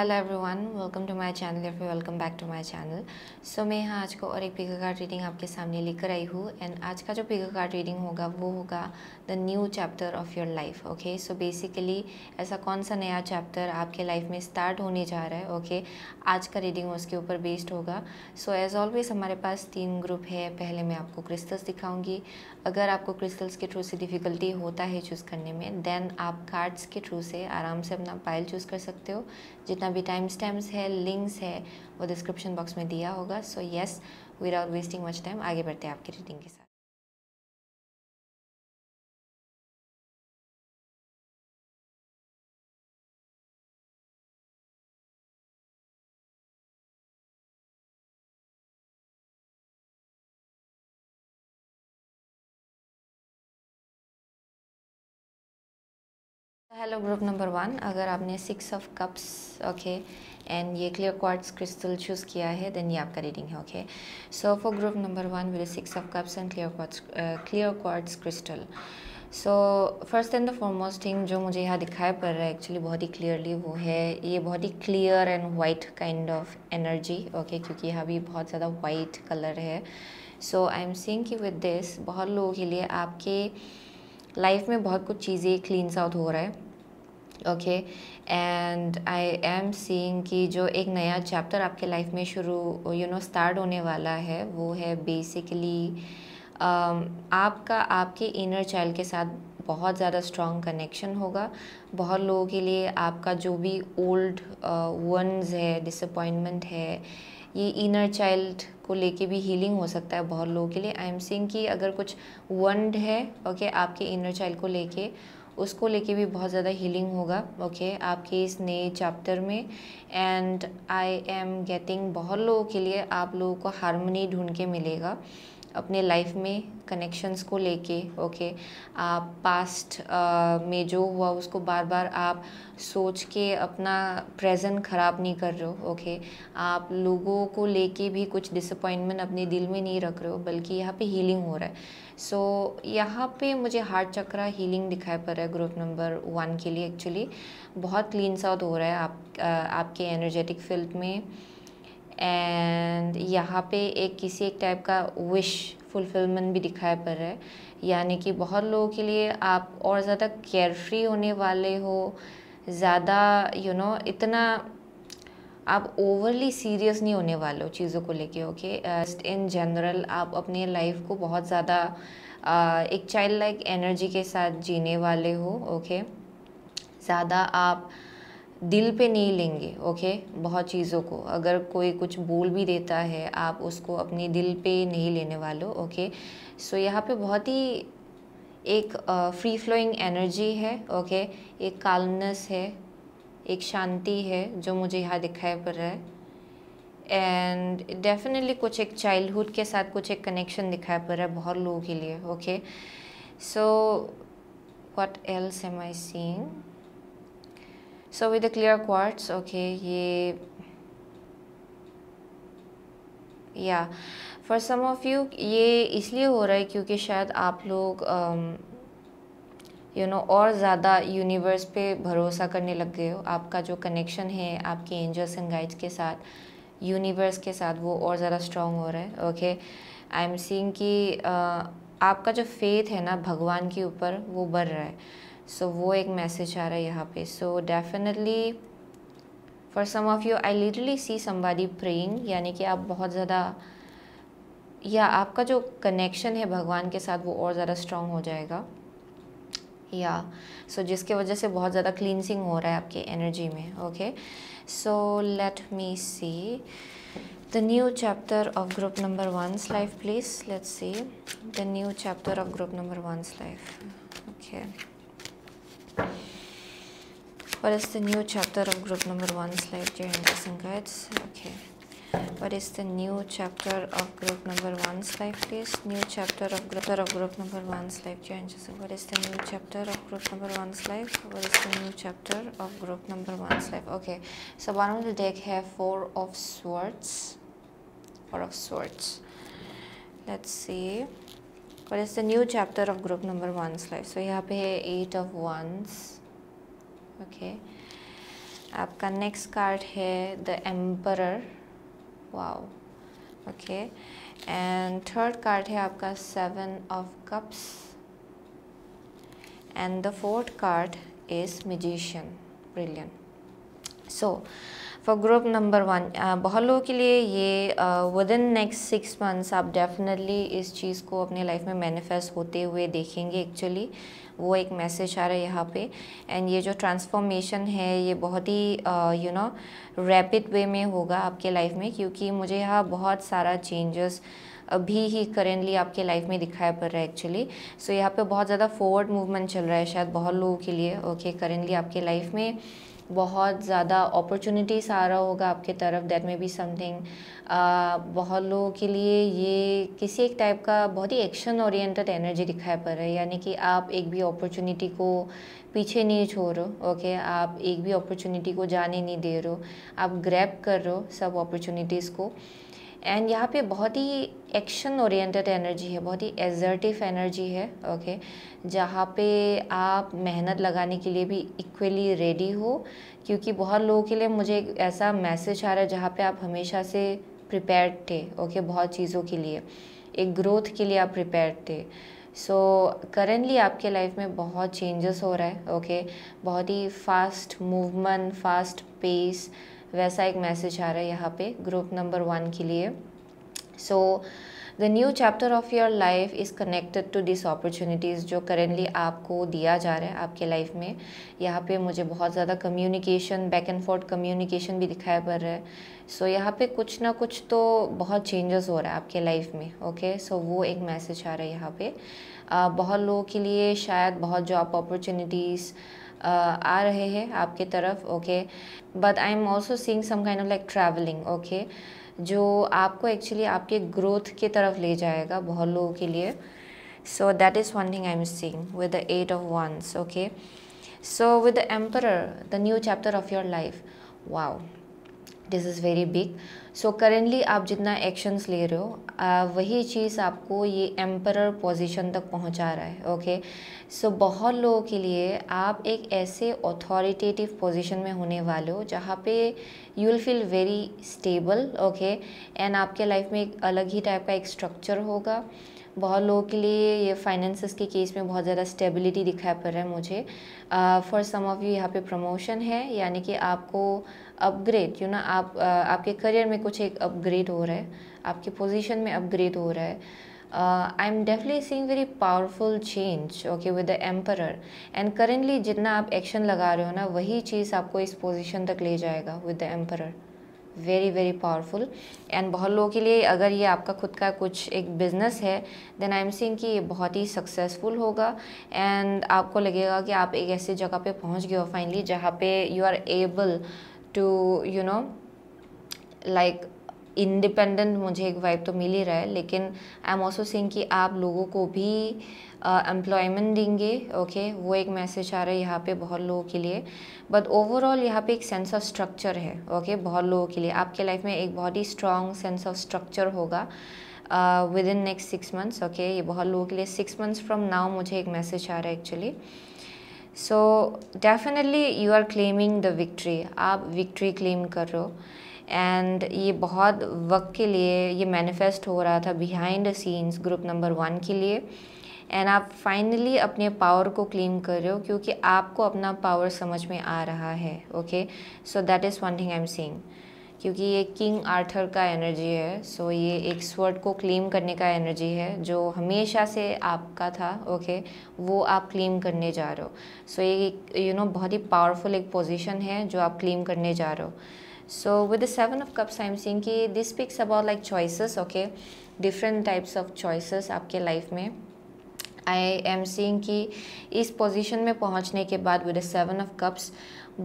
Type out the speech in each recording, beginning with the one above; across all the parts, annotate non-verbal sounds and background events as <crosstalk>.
Hello everyone welcome to my channel या फिर welcome back to my channel so मैं यहाँ आज को और एक पिगा कार्ड रीडिंग आपके सामने लेकर आई हूँ एंड आज का जो पिगा कार्ड रीडिंग होगा वो होगा the new chapter of your life okay so basically ऐसा कौन सा नया चैप्टर आपके लाइफ में स्टार्ट होने जा रहा है ओके okay? आज का रीडिंग उसके ऊपर बेस्ड होगा सो एज़ ऑलवेज हमारे पास तीन ग्रुप है पहले मैं आपको क्रिस्टस दिखाऊँगी अगर आपको क्रिस्टल्स के थ्रू से डिफ़िकल्टी होता है चूज़ करने में देन आप कार्ड्स के थ्रू से आराम से अपना पाइल चूज़ कर सकते हो जितना भी टाइम स्टैम्प्स है लिंक्स है वो डिस्क्रिप्शन बॉक्स में दिया होगा so yes without wasting much time आगे बढ़ते हैं आपकी रीडिंग के साथ हेलो ग्रुप नंबर वन अगर आपने six of cups okay and ये क्लियर क्वार्ट्स क्रिस्टल चूज़ किया है देन ये आपका रीडिंग है okay so for group number one with six of cups and clear quartz clear quartz crystal so first and the foremost thing जो मुझे यहाँ दिखाई पड़ रहा है एक्चुअली बहुत ही क्लियरली वो है ये बहुत ही clear and white kind of energy okay क्योंकि यहाँ भी बहुत ज़्यादा वाइट कलर है सो आई एम सींग कि विद दिस बहुत लोगों के लिए आपके लाइफ में बहुत कुछ चीज़ें क्लीन आउट हो रहा है okay and I am seeing कि जो एक नया चैप्टर आपके लाइफ में शुरू यू नो स्टार्ट होने वाला है वो है बेसिकली um, आपका आपके इनर चाइल्ड के साथ बहुत ज़्यादा स्ट्रॉन्ग कनेक्शन होगा बहुत लोगों के लिए आपका जो भी ओल्ड वंस uh, है डिसअपॉइंटमेंट है ये इनर चाइल्ड को लेके भी हीलिंग हो सकता है बहुत लोगों के लिए आई एम सीइंग कि अगर कुछ वंड है ओके okay, आपके इनर चाइल्ड को लेके उसको लेके भी बहुत ज़्यादा हीलिंग होगा ओके okay? आपके इस नए चैप्टर में एंड आई एम गेटिंग बहुत लोगों के लिए आप लोगों को हारमोनी ढूंढ के मिलेगा अपने लाइफ में कनेक्शंस को लेके ओके आप पास्ट में जो हुआ उसको बार बार आप सोच के अपना प्रेजेंट ख़राब नहीं कर रहे हो ओके आप लोगों को लेके भी कुछ डिसअपॉइंटमेंट अपने दिल में नहीं रख रहे हो बल्कि यहाँ पे हीलिंग हो रहा है सो so, यहाँ पे मुझे हार्ट चक्रा हीलिंग दिखाई पड़ रहा है ग्रुप नंबर वन के लिए एक्चुअली बहुत क्लीन साउट हो रहा है आप आ, आपके एनर्जेटिक फील्ड में एंड यहाँ पे एक किसी एक टाइप का विश फुलफिलमेंट भी दिखाई पड़ रहा है यानी कि बहुत लोगों के लिए आप और ज़्यादा केयर फ्री होने वाले हो ज़्यादा यू नो इतना आप ओवरली सीरियस नहीं होने वाले हो चीज़ों को लेके ओके इन जनरल आप अपने लाइफ को बहुत ज़्यादा uh, एक चाइल्ड लाइक एनर्जी के साथ जीने वाले हो ओके okay? ज़्यादा आप दिल पे नहीं लेंगे ओके बहुत चीज़ों को अगर कोई कुछ बोल भी देता है आप उसको अपने दिल पे नहीं लेने वालों ओके सो यहाँ पे बहुत ही एक फ्री फ्लोइंग एनर्जी है ओके एक कालनेस है एक शांति है जो मुझे यहाँ दिखाई पड़ रहा है एंड डेफिनेटली कुछ एक चाइल्डहुड के साथ कुछ एक कनेक्शन दिखाई पड़ रहा है बहुत लोगों के लिए okay so what else am I seeing so with clear quartz okay ये या फॉर सम ऑफ यू ये इसलिए हो रहा है क्योंकि शायद आप लोग यू नो और ज़्यादा यूनिवर्स पे भरोसा करने लग गए हो आपका जो कनेक्शन है आपके एंजल्स एंड गाइड्स के साथ यूनिवर्स के साथ वो और ज़्यादा स्ट्रांग हो रहा है ओके आई एम सीइंग कि uh, आपका जो फेथ है ना भगवान के ऊपर वो बढ़ रहा है सो so, वो एक मैसेज आ रहा है यहाँ पे so definitely for some of you I literally see somebody praying यानी कि आप बहुत ज़्यादा या आपका जो कनेक्शन है भगवान के साथ वो और ज़्यादा स्ट्रॉन्ग हो जाएगा या सो so, जिसके वजह से बहुत ज़्यादा क्लिनसिंग हो रहा है आपकी एनर्जी में okay so let me see the new chapter of group number one's life please let see the new chapter of group number one's life okay What is the new chapter of group number one slide during the guides Okay. What is the new chapter of group number one slide, please? New chapter of group of group number one slide during the What is the new chapter of group number one slide? What is the new chapter of group number one slide? Okay. So one of the deck have four of swords, four of swords. Let's see. What is the new chapter of group number one slide? So यहाँ have है eight of wands. Okay आपका next card है the emperor wow okay and third card है आपका seven of cups and the fourth card is magician brilliant so for group number one बहुत लोगों के लिए ये within next six months आप डेफिनेटली इस चीज़ को अपने लाइफ में मैनिफेस्ट होते हुए देखेंगे एक्चुअली वो एक मैसेज आ रहा है यहाँ पे एंड ये जो ट्रांसफॉर्मेशन है ये बहुत ही यू नो रैपिड वे में होगा आपके लाइफ में क्योंकि मुझे यहाँ बहुत सारा चेंजेस अभी ही करेंटली आपके लाइफ में दिखाया पड़ रहा है एक्चुअली सो so, यहाँ पे बहुत ज़्यादा फॉरवर्ड मूवमेंट चल रहा है शायद बहुत लोगों के लिए ओके okay, करेंटली आपके लाइफ में बहुत ज़्यादा अपॉर्चुनिटीज़ आ रहा होगा आपके तरफ दैट में बी समथिंग बहुत लोगों के लिए ये किसी एक टाइप का बहुत ही एक्शन ओरिएंटेड एनर्जी दिखाई पड़ रहा है यानी कि आप एक भी अपॉर्चुनिटी को पीछे नहीं छोड़ रहे हो ओके आप एक भी अपॉर्चुनिटी को जाने नहीं दे रहे हो आप ग्रैप कर रहे हो सब अपॉर्चुनिटीज़ को एंड यहाँ पे बहुत ही एक्शन ओरिएंटेड एनर्जी है बहुत ही एजर्टिव एनर्जी है ओके okay? जहाँ पे आप मेहनत लगाने के लिए भी इक्वली रेडी हो क्योंकि बहुत लोगों के लिए मुझे एक ऐसा मैसेज आ रहा है जहाँ पे आप हमेशा से प्रिपेयर्ड थे ओके okay? बहुत चीज़ों के लिए एक ग्रोथ के लिए आप प्रिपेयर थे सो so, करेंटली आपके लाइफ में बहुत चेंजेस हो रहा है ओके okay? बहुत ही फास्ट मूवमेंट फास्ट पेस वैसा एक मैसेज आ रहा है यहाँ पे ग्रुप नंबर वन के लिए so the new chapter of your life is connected to this opportunities जो करेंटली आपको दिया जा रहा है आपके लाइफ में यहाँ पे मुझे बहुत ज़्यादा communication back and forth communication भी दिखाया पड़ रहा है सो so, यहाँ पे कुछ ना कुछ तो बहुत चेंजेस हो रहा है आपके लाइफ में ओके okay? सो so, वो एक मैसेज आ रहा है यहाँ पे uh, बहुत लोगों के लिए शायद बहुत जॉब अपॉर्चुनिटीज़ आ रहे हैं आपके तरफ okay but I am also seeing some kind of like travelling okay जो आपको एक्चुअली आपके ग्रोथ की तरफ ले जाएगा बहुत लोगों के लिए so that is one thing I am seeing with the eight of wands okay so with the emperor the new chapter of your life wow this is very big so currently आप जितना actions ले रहे हो आ, वही चीज़ आपको ये emperor position तक पहुंचा रहा है ओके सो so, बहुत लोगों के लिए आप एक ऐसे ऑथोरिटेटिव पोजीशन में होने वाले हो जहाँ पे you will feel very stable okay and आपके लाइफ में एक अलग ही टाइप का एक स्ट्रक्चर होगा बहुत लोगों के लिए ये फाइनेंस के केस में बहुत ज़्यादा स्टेबिलिटी दिखाई पड़ रहा है मुझे फॉर सम ऑफ यू यहाँ पे प्रमोशन है यानी कि आपको अपग्रेड यू ना आप आ, आपके करियर में कुछ एक अपग्रेड हो रहा है आपके पोजीशन में अपग्रेड हो रहा है I am definitely seeing very powerful change okay with the emperor and currently जितना आप एक्शन लगा रहे हो ना वही चीज़ आपको इस पोजीशन तक ले जाएगा with the emperor very very powerful and बहुत लोगों के लिए अगर ये आपका खुद का कुछ एक बिजनेस है देन आई एम सीइंग कि ये बहुत ही सक्सेसफुल होगा एंड आपको लगेगा कि आप एक ऐसी जगह पे पहुंच गए हो फाइनली जहाँ पे you are able to you know like independent मुझे एक वाइब तो मिल ही रहा है लेकिन आई एम ऑल्सो सेइंग कि आप लोगों को भी एम्प्लॉयमेंट uh, देंगे ओके okay? वो एक मैसेज आ रहा है यहाँ पे बहुत लोगों के लिए बट ओवरऑल यहाँ पे एक सेंस ऑफ स्ट्रक्चर है ओके okay? बहुत लोगों के लिए आपके लाइफ में एक बहुत ही स्ट्रॉन्ग सेंस ऑफ स्ट्रक्चर होगा within next six months okay ये बहुत लोगों के लिए सिक्स मंथ्स फ्रॉम नाउ मुझे एक मैसेज आ रहा है actually so definitely you are claiming the victory आप विक्ट्री क्लेम कर रहे हो एंड ये बहुत वक्त के लिए ये मैनिफेस्ट हो रहा था behind the scenes group number one के लिए एंड आप फाइनली अपने पावर को क्लेम कर रहे हो क्योंकि आपको अपना पावर समझ में आ रहा है okay so that is one thing I am seeing क्योंकि ये किंग आर्थर का एनर्जी है सो ये एक स्वर्ड को क्लेम करने का एनर्जी है जो हमेशा से आपका था ओके okay, वो आप क्लेम करने जा रहे हो सो ये यू नो बहुत ही पावरफुल एक पोजीशन है जो आप क्लेम करने जा रहे हो with the seven of cups I am seeing कि this speaks about like choices ओके डिफरेंट टाइप्स ऑफ चॉइसिस आपके लाइफ में आई एम सीइंग कि इस पोजीशन में पहुंचने के बाद with the seven of cups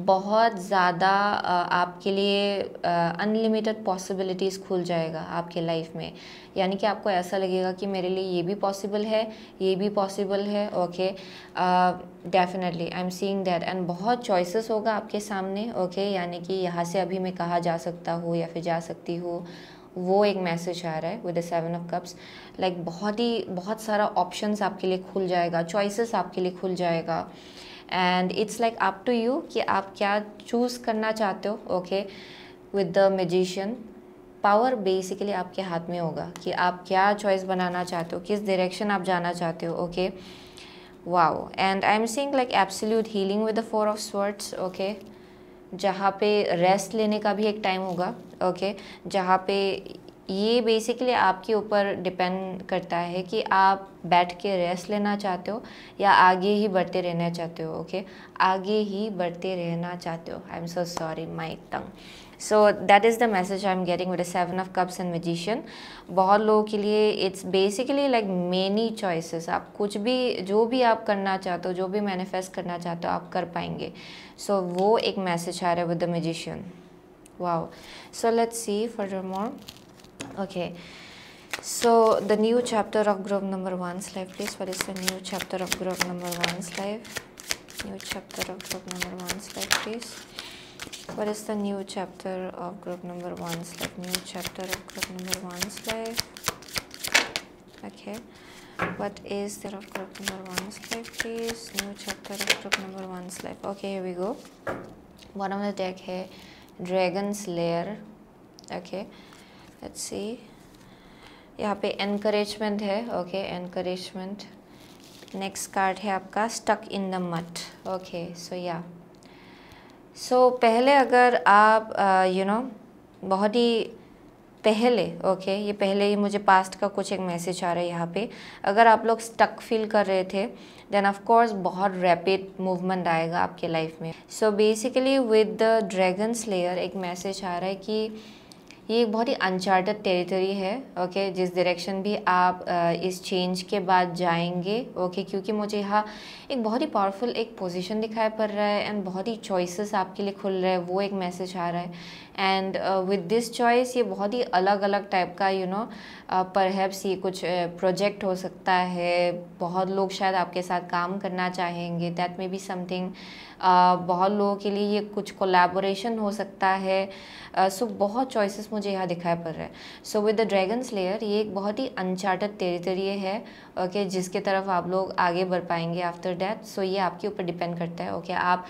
बहुत ज़्यादा आपके लिए अनलिमिटेड पॉसिबिलिटीज़ खुल जाएगा आपके लाइफ में यानी कि आपको ऐसा लगेगा कि मेरे लिए ये भी पॉसिबल है ये भी पॉसिबल है okay definitely I am seeing that and बहुत चॉइसेस होगा आपके सामने ओके okay? यानी कि यहाँ से अभी मैं कहाँ जा सकता हूँ या फिर जा सकती हूँ वो एक मैसेज आ रहा है with the seven of cups like बहुत ही बहुत सारा ऑप्शंस आपके लिए खुल जाएगा चॉइसेस आपके लिए खुल जाएगा and it's like up to you कि आप क्या चूज़ करना चाहते हो okay with the magician power basically आपके हाथ में होगा कि आप क्या चॉइस बनाना चाहते हो किस डायरेक्शन आप जाना चाहते हो okay wow and I am seeing like absolute healing with the four of swords okay जहाँ पे रेस्ट लेने का भी एक टाइम होगा ओके okay? जहाँ पे ये बेसिकली आपके ऊपर डिपेंड करता है कि आप बैठ के रेस्ट लेना चाहते हो या आगे ही बढ़ते रहना चाहते हो ओके okay? आगे ही बढ़ते रहना चाहते हो I am so sorry my tongue so that is the message I am getting with seven of cups and magician बहुत लोगों के लिए it's basically like many choices आप कुछ भी जो भी आप करना चाहते हो जो भी मैनिफेस्ट करना चाहते हो आप कर पाएंगे सो so, वो एक मैसेज आ रहा है with the magician wow so let's see for more Okay. So the new chapter of group number one's life, please. What is the new chapter of group number one's life? New chapter of group number one's life, please. What is the new chapter of group number one's life? New chapter of group number one's life. Okay. What is there of group number one's life, please? New chapter of group number one's life. Okay, here we go. One of the deck here, Dragon's Lair. Okay. Let's see यहाँ पे encouragement है okay encouragement next card है आपका stuck in the mud okay so या so पहले अगर आप you uh, no बहुत ही पहले ओके okay, ये पहले ही मुझे पास्ट का कुछ एक मैसेज आ रहा है यहाँ पे अगर आप लोग स्टक फील कर रहे थे देन ऑफ कोर्स बहुत रैपिड मूवमेंट आएगा आपके लाइफ में so basically with the dragon slayer एक मैसेज आ रहा है कि ये एक बहुत ही अनचार्टेड टेरिटरी है ओके जिस डायरेक्शन भी आप इस चेंज के बाद जाएंगे ओके क्योंकि मुझे यहाँ एक बहुत ही पावरफुल एक पोजीशन दिखाई पड़ रहा है एंड बहुत ही चॉइसेस आपके लिए खुल रहे हैं वो एक मैसेज आ रहा है एंड विद दिस चॉइस ये बहुत ही अलग अलग टाइप का यू नो पर ये कुछ प्रोजेक्ट uh, हो सकता है बहुत लोग शायद आपके साथ काम करना चाहेंगे दैट मे बी समथिंग बहुत लोगों के लिए ये कुछ कोलेबोरेशन हो सकता है सो uh, so बहुत चॉइसेस मुझे यहाँ दिखाई पड़ रहा है so with the dragon slayer ये एक बहुत ही अनचार्टेड टेरिटरी है ओके okay, जिसके तरफ आप लोग आगे बढ़ पाएंगे आफ्टर डैथ सो ये आपके ऊपर डिपेंड करता है ओके okay, आप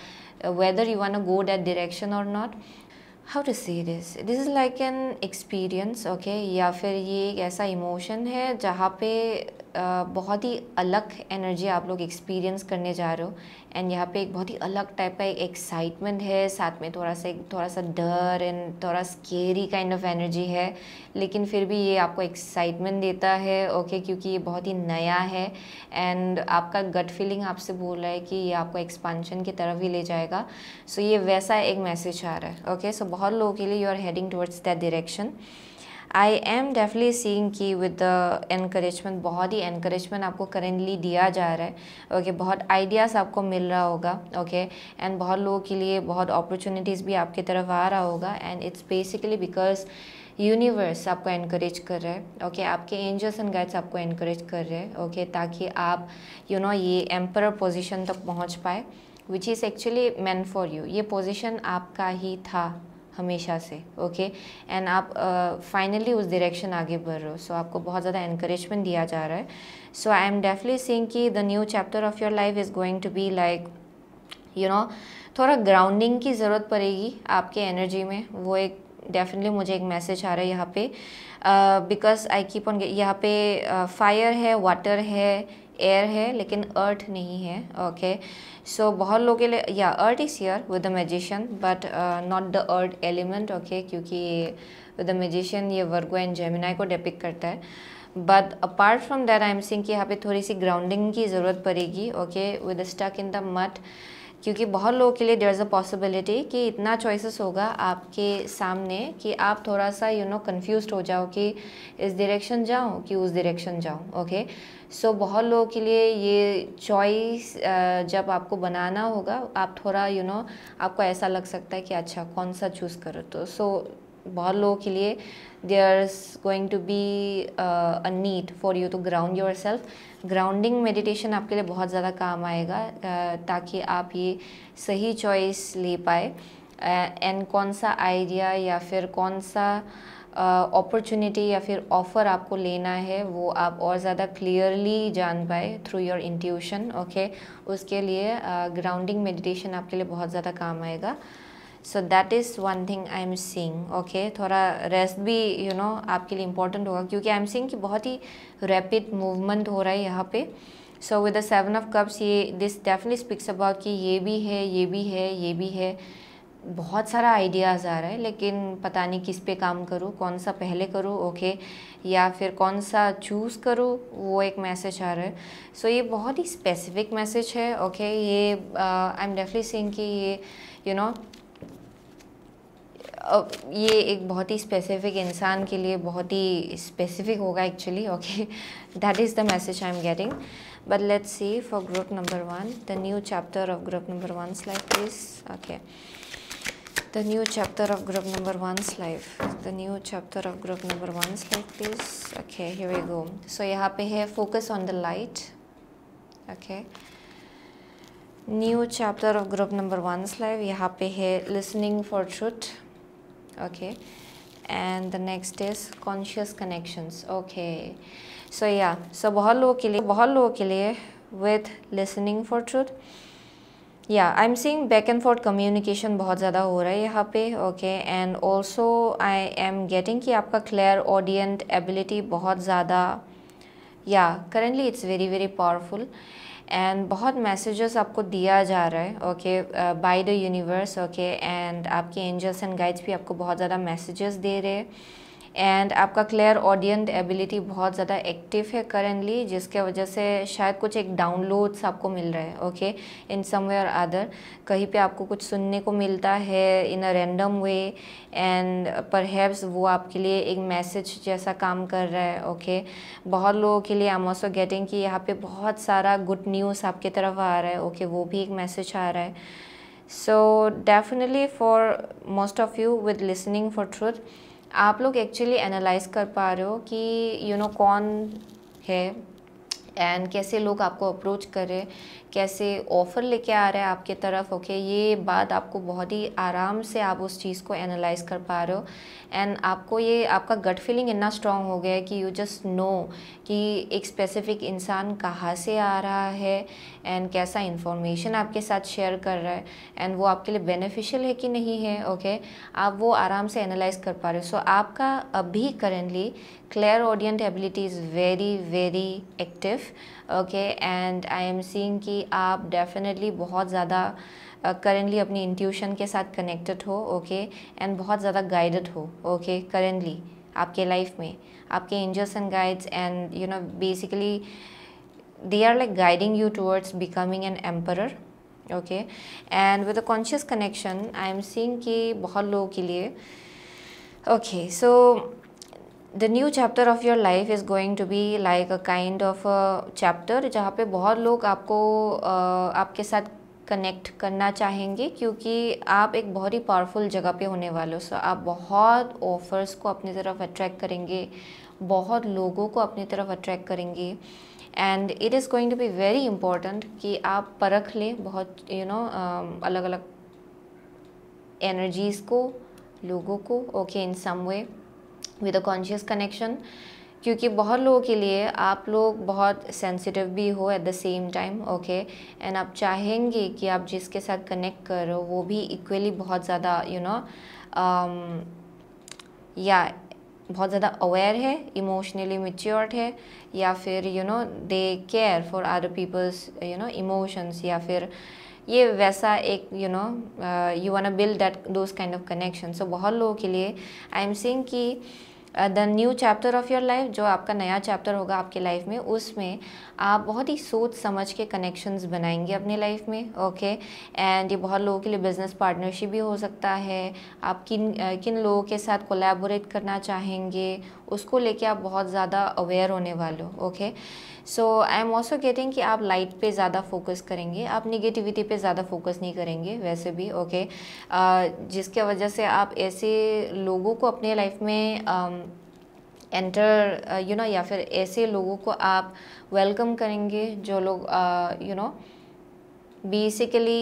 whether you wanna go that direction और not how to see this this is like an experience okay या फिर ये एक ऐसा इमोशन है जहाँ पे बहुत ही अलग एनर्जी आप लोग एक्सपीरियंस करने जा रहे हो एंड यहाँ पे एक बहुत ही अलग टाइप का एक एक्साइटमेंट है साथ में थोड़ा सा एक थोड़ा सा डर एंड थोड़ा स्केरी काइंड ऑफ एनर्जी है लेकिन फिर भी ये आपको एक्साइटमेंट देता है ओके okay, क्योंकि ये बहुत ही नया है एंड आपका गट फीलिंग आपसे बोल रहा है कि ये आपको एक्सपांशन की तरफ ही ले जाएगा सो so, ये वैसा एक मैसेज आ रहा है ओके okay? सो so, बहुत लोगों के लिए you are heading towards that direction I am definitely seeing की विद द एनकरेजमेंट बहुत ही एनकरेजमेंट आपको करेंटली दिया जा रहा है ओके okay, बहुत आइडियाज़ आपको मिल रहा होगा ओके okay, एंड बहुत लोगों के लिए बहुत अपॉर्चुनिटीज़ भी आपकी तरफ आ रहा होगा and it's basically because universe आपको इनक्रेज कर रहे हैं ओके okay, आपके एंजल्स एंड गाइड्स आपको इनक्रेज कर रहे हैं ओके okay, ताकि आप यू you नो know, ये एम्पर पोजिशन तक पहुँच पाए which is actually meant for you ये पोजिशन आपका ही था हमेशा से ओके एंड आप फाइनली uh, उस डायरेक्शन आगे बढ़ रहे हो सो so, आपको बहुत ज़्यादा इंकरेजमेंट दिया जा रहा है so I am definitely saying कि the new chapter of your life is going to be like you know थोड़ा ग्राउंडिंग की ज़रूरत पड़ेगी आपके एनर्जी में वो एक डेफिनेटली मुझे एक मैसेज आ रहा है यहाँ पे बिकॉज आई कीप ऑन यहाँ पे फायर uh, है वाटर है एयर है लेकिन अर्थ नहीं है ओके okay? सो बहुत लोग के लिए या earth is here with the magician but not the earth element okay क्योंकि विद द मेजिशियन ये वर्गो एंड जेमिनाई को डिपिक करता है but apart from that I am seeing कि यहाँ पे थोड़ी सी ग्राउंडिंग की जरूरत पड़ेगी okay with stuck in the mud क्योंकि बहुत लोगों के लिए देर इज़ अ पॉसिबिलिटी कि इतना चॉइसेस होगा आपके सामने कि आप थोड़ा सा यू नो कंफ्यूज हो जाओ कि इस डायरेक्शन जाऊँ कि उस डायरेक्शन जाऊँ ओके सो बहुत लोगों के लिए ये चॉइस जब आपको बनाना होगा आप थोड़ा यू you नो know, आपको ऐसा लग सकता है कि अच्छा कौन सा चूज़ करो तो सो so, बहुत लोगों के लिए there going to be a need for you to ground yourself grounding meditation आपके लिए बहुत ज़्यादा काम आएगा uh, ताकि आप ये सही चॉइस ले पाए एंड uh, कौन सा आइडिया या फिर कौन सा अपॉर्चुनिटी uh, या फिर ऑफ़र आपको लेना है वो आप और ज़्यादा क्लियरली जान पाए थ्रू योर इंट्यूशन ओके उसके लिए ग्राउंडिंग uh, मेडिटेशन आपके लिए बहुत ज़्यादा काम आएगा so that is one thing I am seeing okay थोड़ा रेस्ट भी यू you नो know, आपके लिए इंपॉर्टेंट होगा क्योंकि आई एम सींग कि बहुत ही रैपिड मूवमेंट हो रहा है यहाँ पे so with the seven of cups ये दिस डेफिनेट स्पीक्स अबाउट कि ये भी है ये भी है ये भी है बहुत सारा आइडियाज़ आ रहा है लेकिन पता नहीं किस पे काम करूँ कौन सा पहले करूँ ओके या फिर कौन सा चूज़ करूँ वो एक मैसेज आ रहा है सो so, ये बहुत ही स्पेसिफिक मैसेज है ओके ये आई एम डेफिनेटली सींग कि ये यू you नो know, ये एक बहुत ही स्पेसिफिक इंसान के लिए बहुत ही स्पेसिफिक होगा actually okay that is the message I am getting but let's see for group number one the new chapter of group number one life is okay the new chapter of group number one life the new chapter of group number one life is okay here we go so यहाँ पे है focus on the light okay new chapter of group number one life यहाँ पे है listening for truth okay and the next is conscious connections okay so yeah so बहुत लोगों के लिए बहुत लोगों के लिए विथ लिसनिंग फॉर ट्रूथ या I am seeing back and forth communication बहुत ज़्यादा हो रहा है यहाँ पे okay and also I am getting कि आपका क्लियर ऑडियंट एबिलिटी बहुत ज़्यादा या currently it's very very powerful and बहुत मैसेजेस आपको दिया जा रहा है okay by the universe okay and आपके एंजल्स एंड गाइड्स भी आपको बहुत ज़्यादा मैसेजेस दे रहे हैं एंड आपका क्लियर ऑडियंट एबिलिटी बहुत ज़्यादा एक्टिव है करेंटली जिसके वजह से शायद कुछ एक डाउनलोड्स आपको मिल रहे हैं ओके इन और अदर कहीं पे आपको कुछ सुनने को मिलता है इन अ रैंडम वे एंड पर वो आपके लिए एक मैसेज जैसा काम कर रहा है ओके बहुत लोगों के लिए आई एम ऑल्सो गेटिंग कि यहाँ पे बहुत सारा गुड न्यूज़ आपके तरफ आ रहा है ओके वो भी एक मैसेज आ रहा है so definitely for most of you with listening for truth आप लोग एक्चुअली एनालाइज कर पा रहे हो कि यू you नो know, कौन है एंड कैसे लोग आपको अप्रोच कर रहे कैसे ऑफ़र लेके आ रहा है आपके तरफ ओके okay? ये बात आपको बहुत ही आराम से आप उस चीज़ को एनालाइज कर पा रहे हो एंड आपको ये आपका गट फीलिंग इतना स्ट्रॉन्ग हो गया है कि यू जस्ट नो कि एक स्पेसिफिक इंसान कहाँ से आ रहा है एंड कैसा इंफॉर्मेशन आपके साथ शेयर कर रहा है एंड वो आपके लिए बेनिफिशियल है कि नहीं है ओके okay? आप वो आराम से एनालाइज कर पा रहे हो सो so, आपका अभी currently clairaudient ability is very very active okay and I am सींग कि आप डेफिनेटली बहुत ज़्यादा करेंटली uh, अपनी इंट्यूशन के साथ कनेक्टेड हो ओके एंड बहुत ज़्यादा गाइडेड हो ओके करेंटली आपके लाइफ में आपके angels and guides and you know basically they are like guiding you towards becoming an empath okay and with a conscious connection I am सींग कि बहुत लोगों के लिए okay so the new chapter of your life is going to be like a kind of chapter जहाँ पे बहुत लोग आपको uh, आपके साथ कनेक्ट करना चाहेंगे क्योंकि आप एक बहुत ही पावरफुल जगह पे होने वाले हो सो आप बहुत ऑफर्स को अपनी तरफ अट्रैक्ट करेंगे बहुत लोगों को अपनी तरफ अट्रैक्ट करेंगे and it is going to be very important कि आप परख लें बहुत यू you नो know, अलग अलग एनर्जीज़ को लोगों को okay in some way with a conscious connection क्योंकि बहुत लोगों के लिए आप लोग बहुत सेंसिटिव भी हो at the same time okay and आप चाहेंगे कि आप जिसके साथ कनेक्ट कर रहे हो वो भी इक्वली बहुत ज़्यादा यू नो um, या बहुत ज़्यादा अवेयर है इमोशनली मेच्योर्ड है या फिर you know they care for other peoples you know emotions या फिर ये वैसा एक you know you one build that those kind of connection so बहुत लोगों के लिए आई एम सिंग कि the new chapter of your life जो आपका नया चैप्टर होगा आपके लाइफ में उसमें आप बहुत ही सोच समझ के कनेक्शंस बनाएंगे अपने लाइफ में ओके okay? एंड ये बहुत लोगों के लिए बिज़नेस पार्टनरशिप भी हो सकता है आप किन uh, किन लोगों के साथ कोलैबोरेट करना चाहेंगे उसको लेके आप बहुत ज़्यादा अवेयर होने वाले हो okay so I am also getting कि आप लाइट पे ज़्यादा फोकस करेंगे आप निगेटिविटी पे ज़्यादा फोकस नहीं करेंगे वैसे भी ओके okay? जिसके वजह से आप ऐसे लोगों को अपने लाइफ में एंटर यू नो या फिर ऐसे लोगों को आप वेलकम करेंगे जो लोग यू नो बेसिकली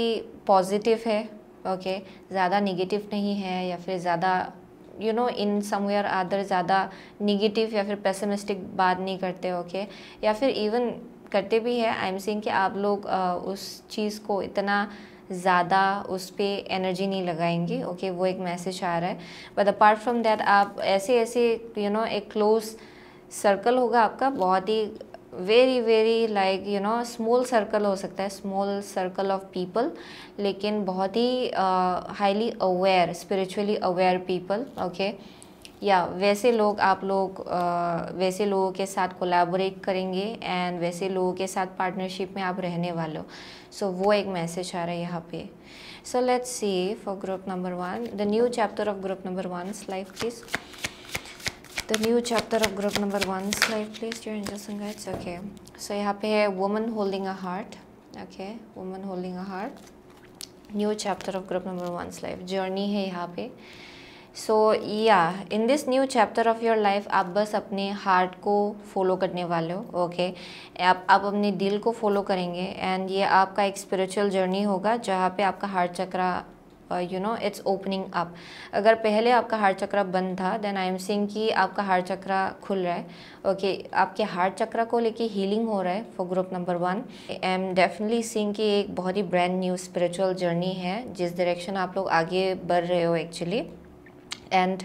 पॉजिटिव है ओके okay? ज़्यादा निगेटिव नहीं है या फिर ज़्यादा यू नो इन और अदर ज़्यादा निगेटिव या फिर पेसमिस्टिक बात नहीं करते ओके या फिर इवन करते भी है आई एम सीइंग कि आप लोग आ, उस चीज़ को इतना ज़्यादा उस पर एनर्जी नहीं लगाएंगे ओके वो एक मैसेज आ रहा है बट अपार्ट फ्रॉम दैट आप ऐसे ऐसे यू नो एक क्लोज सर्कल होगा आपका बहुत ही very very like you know small circle हो सकता है स्मॉल सर्कल ऑफ पीपल लेकिन बहुत ही highly aware spiritually aware people okay या वैसे लोग आप लोग uh, वैसे लोगों के साथ कोलैबोरेट करेंगे एंड वैसे लोगों के साथ पार्टनरशिप में आप रहने वाले हो सो so, वो एक मैसेज आ रहा है यहाँ पे so let's see for group number one the new chapter of group number one life please the new chapter of group number one slide please your angels and guides okay so यहाँ पे है woman holding a heart okay woman holding a heart new chapter of group number one slide journey है यहाँ पे so yeah in this new chapter of your life आप बस अपने heart को follow करने वाले हो ओके okay? आप आप अपने दिल को follow करेंगे and ये आपका एक spiritual journey होगा जहाँ पे आपका heart chakra you know it's opening up अगर पहले आपका हार्ट चक्र बंद था देन आई एम सिंग कि आपका हार्ट चक्र खुल रहा है ओके okay, आपके हार्ट चक्र को लेके हीलिंग हो रहा है for group number one I am definitely seeing कि एक बहुत ही ब्रांड न्यू स्पिरिचुअल जर्नी है जिस डायरेक्शन आप लोग आगे बढ़ रहे हो एक्चुअली एंड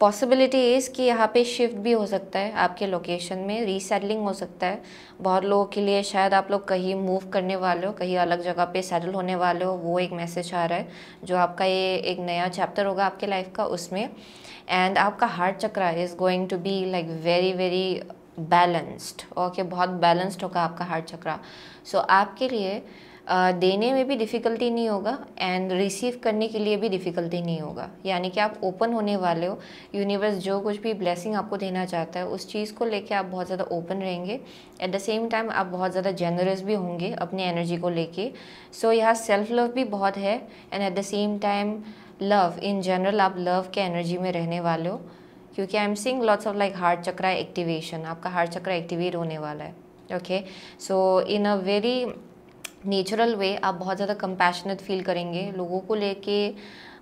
पॉसिबिलिटी इज़ कि यहाँ पे शिफ्ट भी हो सकता है आपके लोकेशन में रीसेटलिंग हो सकता है बहुत लोगों के लिए शायद आप लोग कहीं मूव करने वाले हो कहीं अलग जगह पे सेटल होने वाले हो वो एक मैसेज आ रहा है जो आपका ये एक नया चैप्टर होगा आपके लाइफ का उसमें एंड आपका heart chakra is going to be like very very balanced okay बहुत बैलेंस्ड होगा आपका हार्ट चक्रा सो so, आपके लिए देने में भी डिफ़िकल्टी नहीं होगा एंड रिसीव करने के लिए भी डिफ़िकल्टी नहीं होगा यानी कि आप ओपन होने वाले हो यूनिवर्स जो कुछ भी ब्लेसिंग आपको देना चाहता है उस चीज़ को लेके आप बहुत ज़्यादा ओपन रहेंगे एट द सेम टाइम आप बहुत ज़्यादा जेनरस भी होंगे अपनी एनर्जी को लेके सो so, यहाँ सेल्फ लव भी बहुत है and at the same time love in general आप लव के एनर्जी में रहने वाले हो क्योंकि I am seeing lots of like heart chakra activation आपका हार्ट चक्रा एक्टिवेट होने वाला है okay so in a very natural way आप बहुत ज़्यादा कंपैशनेट फील करेंगे लोगों को लेके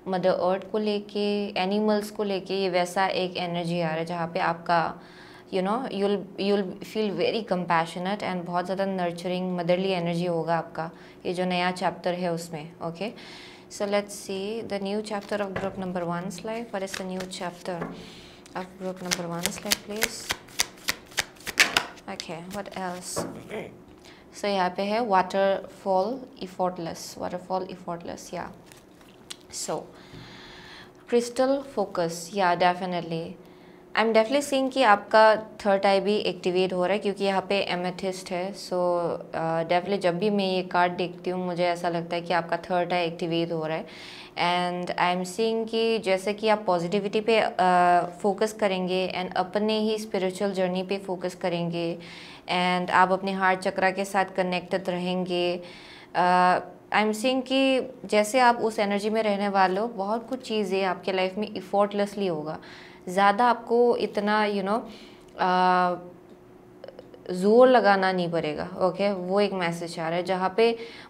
मदर अर्थ को लेके एनिमल्स को लेके ये वैसा एक एनर्जी आ रहा है जहाँ पे आपका you know you'll you'll feel very compassionate and बहुत ज़्यादा नर्चरिंग मदरली एनर्जी होगा आपका ये जो नया चैप्टर है उसमें okay so let's see the new chapter of group number one life और is the new chapter of group number one life please okay what else so यहाँ पे है वाटरफॉल वाटर वाटरफॉल इफोर्टलेस या so crystal focus या definitely I am definitely seeing कि आपका third आई भी activate हो रहा है क्योंकि यहाँ पे एमेथिस्ट है सो so, डेफिनेटली uh, जब भी मैं ये कार्ड देखती हूँ मुझे ऐसा लगता है कि आपका थर्ड आई एक्टिवेट हो रहा है एंड आई एम सींग कि जैसे कि आप पॉजिटिविटी पे फोकस uh, करेंगे एंड अपने ही स्पिरिचुअल जर्नी पे फोकस करेंगे एंड आप अपने हार्ट चक्रा के साथ कनेक्टेड रहेंगे आई एम सिंह कि जैसे आप उस एनर्जी में रहने वाले हो बहुत कुछ चीज़ें आपके लाइफ में इफ़ोर्टलेसली होगा ज़्यादा आपको इतना यू you नो know, ज़ोर लगाना नहीं पड़ेगा ओके वो एक मैसेज आ रहा है जहाँ पे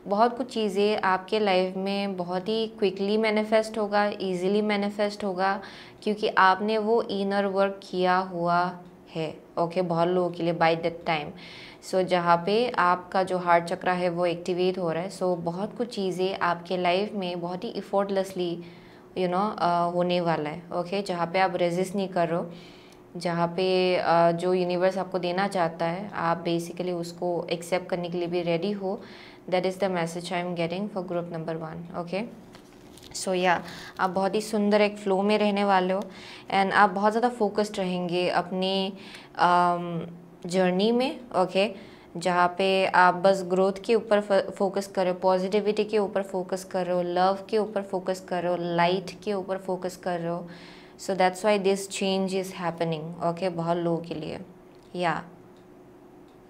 बहुत कुछ चीज़ें आपके लाइफ में बहुत ही क्विकली मैनिफेस्ट होगा इजीली मैनिफेस्ट होगा क्योंकि आपने वो इनर वर्क किया हुआ है ओके okay, बहुत लोगों के लिए बाय दैट टाइम सो जहाँ पे आपका जो हार्ट चक्र है वो एक्टिवेट हो रहा है सो so, बहुत कुछ चीज़ें आपके लाइफ में बहुत ही इफ़ोर्टलेसली यू नो होने वाला है ओके okay? जहाँ पे आप रेजिस्ट नहीं कर रहे हो जहाँ पे uh, जो यूनिवर्स आपको देना चाहता है आप बेसिकली उसको एक्सेप्ट करने के लिए भी रेडी हो that is the message I am getting for group number one okay so so, या yeah, आप बहुत ही सुंदर एक फ्लो में रहने वाले हो एंड आप बहुत ज़्यादा फोकस्ड रहेंगे अपनी जर्नी um, में ओके okay? जहाँ पे आप बस ग्रोथ के ऊपर फोकस करो पॉजिटिविटी के ऊपर फोकस करो लव के ऊपर फोकस करो लाइट के ऊपर फोकस करो so that's why this change is happening okay बहुत लोगों के लिए या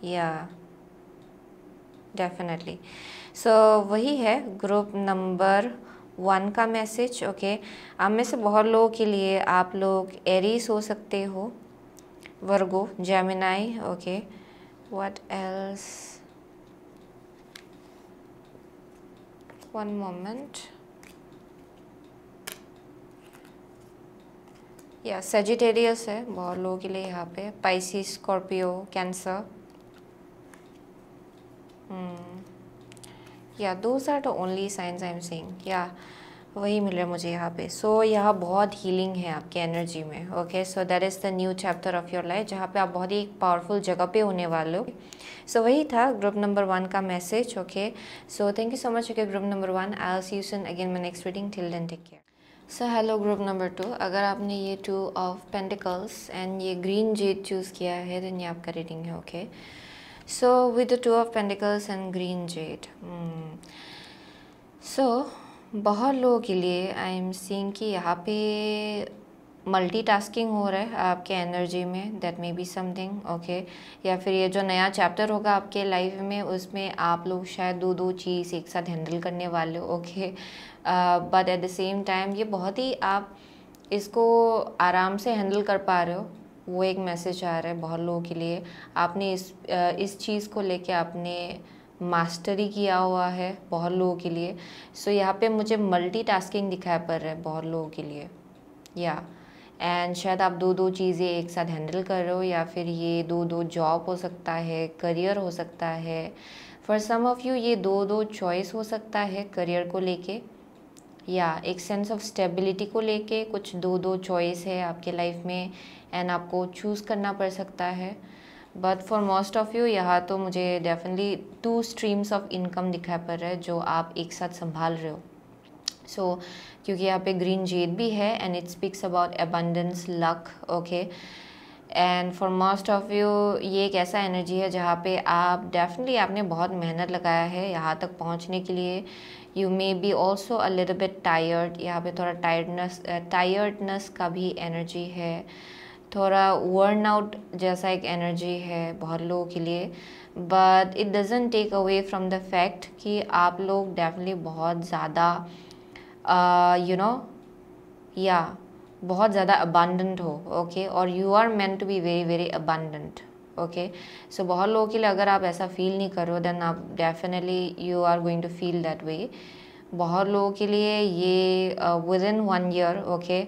या डेफिनेटली सो वही है ग्रुप नंबर वन का मैसेज ओके आप में से बहुत लोगों के लिए आप लोग एरीज हो सकते हो Virgo Gemini okay what else one moment या सेजिटेरियस है बहुत लोगों के लिए यहाँ पे पाइसी स्कॉर्पियो कैंसर या those are the only signs I am seeing या वही मिल रहा है मुझे यहाँ पे सो so, यह बहुत हीलिंग है आपके एनर्जी में okay so that is the new chapter of your life जहाँ पे आप बहुत ही पावरफुल जगह पे होने वाले हो सो वही था ग्रुप नंबर वन का message okay so thank you so much okay group number one I see you soon again my next reading till then take care so hello group number two अगर आपने ये two of pentacles and ये green jade choose किया है then ये आपका reading है okay okay? So with the two of Pentacles and green jade. Hmm. So बहुत लोगों के लिए आई एम सीइंग कि यहाँ पे मल्टीटास्किंग हो रहा है आपके एनर्जी में that may be something okay या फिर ये जो नया चैप्टर होगा आपके लाइफ में उसमें आप लोग शायद दो दो चीज़ एक साथ हैंडल करने वाले हो okay but at the same time ये बहुत ही आप इसको आराम से हैंडल कर पा रहे हो वो एक मैसेज आ रहा है बहुत लोगों के लिए आपने इस इस चीज़ को लेके आपने मास्टरी किया हुआ है बहुत लोगों के लिए सो so, यहाँ पे मुझे मल्टीटास्किंग दिखाई पड़ रहा है बहुत लोगों के लिए या एंड शायद आप दो दो चीज़ें एक साथ हैंडल कर रहे हो या फिर ये दो दो जॉब हो सकता है करियर हो सकता है फॉर सम ऑफ़ यू ये दो दो चॉइस हो सकता है करियर को लेके या एक सेंस ऑफ स्टेबिलिटी को लेके कुछ दो दो चॉइस है आपके लाइफ में एंड आपको चूज़ करना पड़ सकता है but for most of you यहाँ तो मुझे definitely two streams of income दिखाई पड़ रहा है जो आप एक साथ संभाल रहे हो सो so, क्योंकि यहाँ पे ग्रीन जेड भी है and it speaks about abundance luck okay and for most of you ये एक ऐसा एनर्जी है जहाँ पे आप डेफिनेटली आपने बहुत मेहनत लगाया है यहाँ तक पहुँचने के लिए you may be also a little bit tired यहाँ पे थोड़ा टायर्डनेस टायर्डनेस का भी एनर्जी है थोड़ा वर्न आउट जैसा एक एनर्जी है बहुत लोगों के लिए but it doesn't take away from the fact कि आप लोग डेफिनेटली बहुत ज़्यादा यू नो या बहुत ज़्यादा अबांडेंट हो ओके okay? और you are meant to be very very abundant okay so बहुत लोगों के लिए अगर आप ऐसा फील नहीं करो देन आप definitely you are going to feel that way बहुत लोगों के लिए ये within one year okay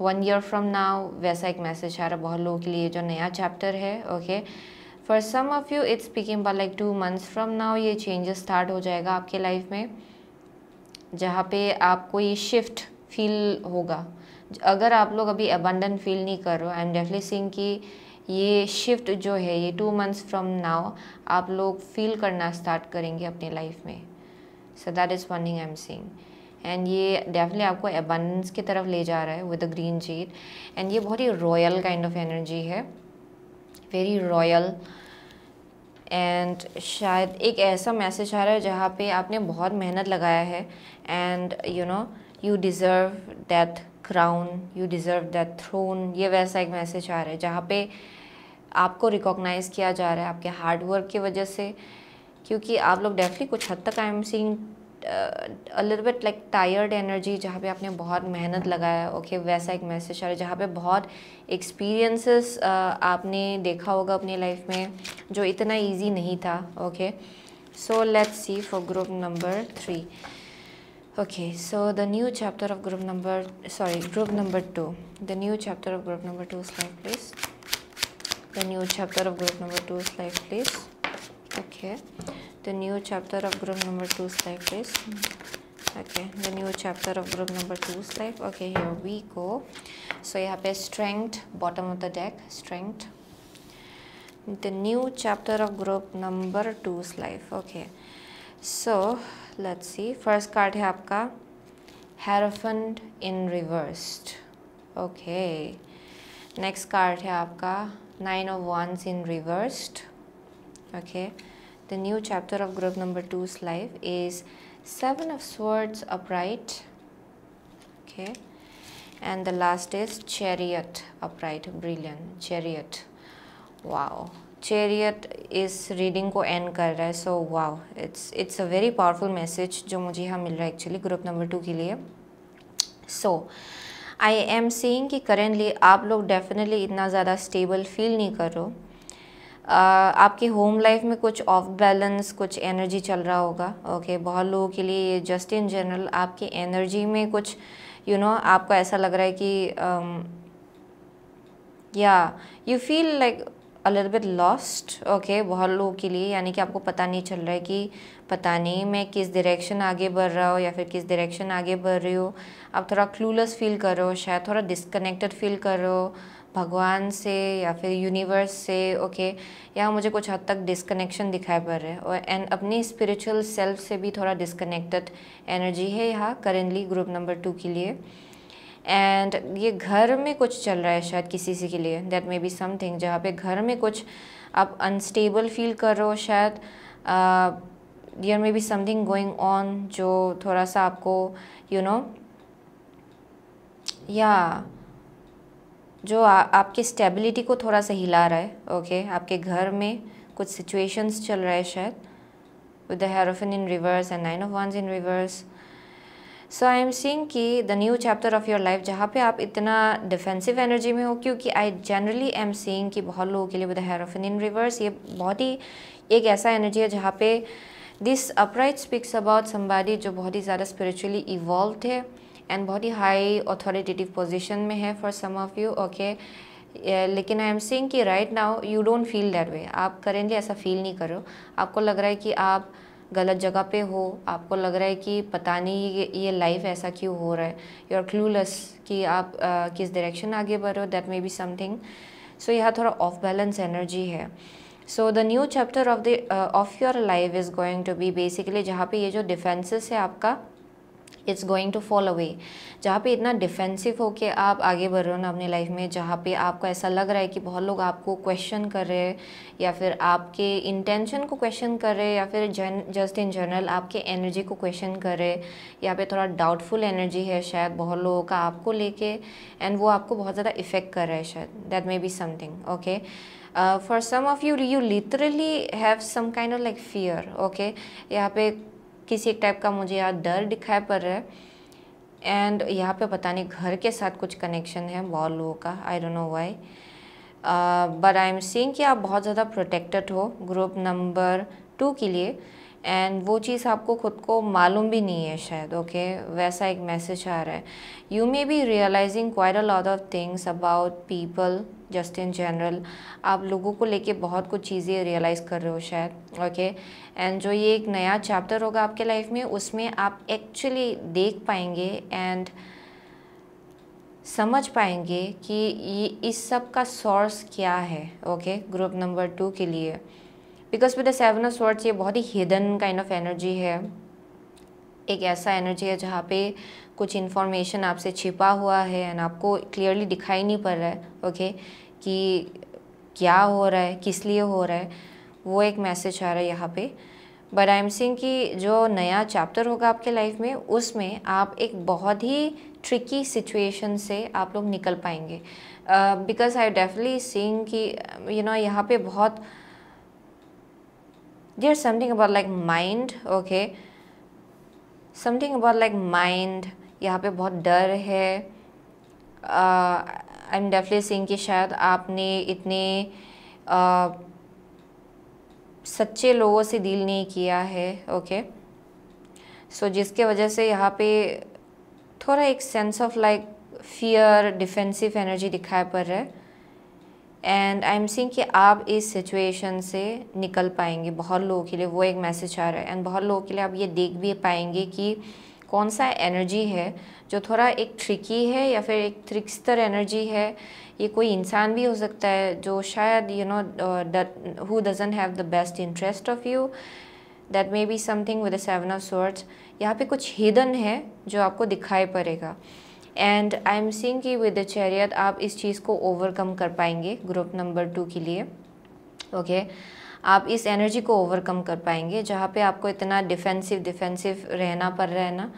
one year from now वैसा एक मैसेज आ रहा है बहुत लोगों के लिए जो नया चैप्टर है okay for some of you it's speaking by like two months from now ये चेंजेस स्टार्ट हो जाएगा आपके लाइफ में जहाँ पे आपको ये शिफ्ट फील होगा अगर आप लोग अभी अबंडन फील नहीं कर रहे हो आई एम डेफली सिंह कि ये शिफ्ट जो है ये टू मंथ्स फ्रॉम नाउ आप लोग फील करना स्टार्ट करेंगे अपनी लाइफ में so that is one thing I am seeing and ये डेफिनेटली आपको एबंडेंस की तरफ ले जा रहा है with a green cheat and ये बहुत ही रॉयल काइंड ऑफ एनर्जी है वेरी रॉयल एंड शायद एक ऐसा मैसेज आ रहा है जहाँ पे आपने बहुत मेहनत लगाया है and you know you deserve that crown you deserve that throne ये वैसा एक मैसेज आ रहा है जहाँ पे आपको रिकॉग्नाइज़ किया जा रहा है आपके हार्ड वर्क की वजह से क्योंकि आप लोग डेफिनेटली कुछ हद तक I am seeing little bit like tired energy जहाँ पे आपने बहुत मेहनत लगाया ओके okay, वैसा एक मैसेज आ रहा है जहाँ पे बहुत एक्सपीरियंसेस uh, आपने देखा होगा अपनी लाइफ में जो इतना ईजी नहीं था okay so let's see for group number three okay so the new chapter of group number sorry group number two the new chapter of group number two slide please the new chapter of group number two slide please okay the new chapter of group number two slide please okay the new chapter of group number two slide okay here we go so you have a strength bottom of the deck strength the new chapter of group number two slide okay so let's see first card here, आपका Hierophant in reversed okay next card here, आपका Nine of Wands in reversed okay the new chapter of group number two's life is Seven of Swords upright okay and the last is Chariot upright brilliant Chariot wow chariot इस reading को end कर रहा है so wow it's it's a very powerful message जो मुझे यहाँ मिल रहा है एक्चुअली ग्रुप नंबर टू के लिए सो आई एम सीइंग कि करेंटली आप लोग डेफिनेटली इतना ज़्यादा स्टेबल फील नहीं कर रहे हो Uh, आपके होम लाइफ में कुछ ऑफ बैलेंस कुछ एनर्जी चल रहा होगा ओके okay, बहुत लोगों के लिए जस्ट इन जनरल आपके एनर्जी में कुछ यू you नो know, आपको ऐसा लग रहा है कि या you feel like a bit lost okay बहुत लोगों के लिए यानी कि आपको पता नहीं चल रहा है कि पता नहीं मैं किस डायरेक्शन आगे बढ़ रहा हूँ या फिर किस डायरेक्शन आगे बढ़ रही हूँ आप थोड़ा क्लूलेस फील कर रहे हो शायद थोड़ा डिसकनेक्टेड फील कर रहे हो भगवान से या फिर यूनिवर्स से ओके या मुझे कुछ हद तक डिसकनेक्शन दिखाई पड़ रहा है और एंड अपनी स्पिरिचुअल सेल्फ से भी थोड़ा डिसकनेक्टेड एनर्जी है यहाँ करेंटली ग्रुप नंबर टू के लिए एंड ये घर में कुछ चल रहा है शायद किसी से के लिए दैट मे बी समथिंग जहाँ पे घर में कुछ आप अनस्टेबल फील कर रहे हो शायद there may be something going on जो थोड़ा सा आपको यू नो या जो आ, आपके स्टेबिलिटी को थोड़ा सा हिला रहा है ओके okay? आपके घर में कुछ सिचुएशंस चल रहा है शायद विद द हेरोफिन in reverse and nine of one in reverse so I am सींग कि the new chapter of your life जहाँ पे आप इतना डिफेंसिव एनर्जी में हो क्योंकि आई जनरली आई एम सींग कि बहुत लोगों के लिए with hair of in reverse ये बहुत ही एक ऐसा एनर्जी है जहाँ पे दिस अपराइट स्पीक्स अबाउट संबादी जो बहुत ही ज़्यादा स्पिरिचुअली इवॉल्व थे एंड बहुत ही हाई ऑथोरिटेटिव पोजिशन में है for some of you okay लेकिन I am seeing that right now you don't feel that way आप करेंटली ऐसा फील नहीं करो आपको लग रहा है कि आप गलत जगह पे हो आपको लग रहा है कि पता नहीं ये ये लाइफ ऐसा क्यों हो रहा है यू आर क्लूलेस कि आप आ, किस डायरेक्शन आगे बढ़ रहे हो that may be something so यह थोड़ा ऑफ बैलेंस एनर्जी है so the new chapter of the of your life is going to be basically जहाँ पे ये जो डिफेंसेस है आपका it's going to fall away जहाँ पे इतना डिफेंसिव हो के आप आगे बढ़ रहे हो ना अपनी लाइफ में जहाँ पे आपको ऐसा लग रहा है कि बहुत लोग आपको क्वेश्चन कर रहे हैं या फिर आपके इंटेंशन को क्वेश्चन कर रहे हैं या फिर जन जस्ट इन जनरल आपके एनर्जी को क्वेश्चन कर रहे हैं यहाँ पे थोड़ा डाउटफुल एनर्जी है शायद बहुत लोगों का आपको लेके एंड वो आपको बहुत ज़्यादा इफेक्ट कर रहा है शायद that may be something okay for some of you you literally have some kind of like fear okay यहाँ पे किसी एक टाइप का मुझे यहाँ डर दिखाई पड़ रहा है एंड यहाँ पे पता नहीं घर के साथ कुछ कनेक्शन है बहुत लोगों का I don't know why but I am seeing कि आप बहुत ज़्यादा प्रोटेक्टेड हो ग्रुप नंबर टू के लिए एंड वो चीज़ आपको खुद को मालूम भी नहीं है शायद ओके okay? वैसा एक मैसेज आ रहा है you may be realising quite a lot of things about people just in general आप लोगों को लेके बहुत कुछ चीज़ें रियलाइज़ कर रहे हो शायद ओके okay? एंड जो ये एक नया चैप्टर होगा आपके लाइफ में उसमें आप एक्चुअली देख पाएंगे एंड समझ पाएंगे कि ये इस सब का सोर्स क्या है ओके ग्रुप नंबर टू के लिए because with the seven of swords ये बहुत ही हिडन काइंड ऑफ एनर्जी है एक ऐसा एनर्जी है जहाँ पे कुछ इन्फॉर्मेशन आपसे छिपा हुआ है एंड आपको क्लियरली दिखाई नहीं पड़ रहा है ओके okay? कि क्या हो रहा है किस लिए हो रहा है वो एक मैसेज आ रहा है यहाँ पे बट आई एम सिंह कि जो नया चैप्टर होगा आपके लाइफ में उसमें आप एक बहुत ही ट्रिकी सिचुएशन से आप लोग निकल पाएंगे बिकॉज आई डेफिनेटली सिंग कि यू नो यहाँ पे बहुत uh, there's something about like mind okay something about like mind यहाँ पे बहुत डर है आई एम डेफली सिंह कि शायद आपने इतने uh, सच्चे लोगों से डील नहीं किया है ओके okay? सो so, जिसके वजह से यहाँ पे थोड़ा एक sense of like fear defensive energy दिखाई पड़ रहा है एंड आई एम सिंह कि आप इस सिचुएशन से निकल पाएंगे बहुत लोगों के लिए वो एक मैसेज आ रहा है एंड बहुत लोगों के लिए आप ये देख भी पाएंगे कि कौन सा एनर्जी है जो थोड़ा एक ट्रिकी है या फिर एक ट्रिक्स्टर एनर्जी है ये कोई इंसान भी हो सकता है जो शायद you know who doesn't have the best interest of you that may be something with seven of swords यहाँ पे कुछ हिडन है जो आपको दिखाई पड़ेगा एंड आई एम सीइंग कि विद द चैरियत आप इस चीज़ को ओवरकम कर पाएंगे ग्रुप नंबर टू के लिए ओके okay. आप इस एनर्जी को ओवरकम कर पाएंगे जहाँ पे आपको इतना डिफेंसिव डिफेंसिव रहना पड़ रहा है ना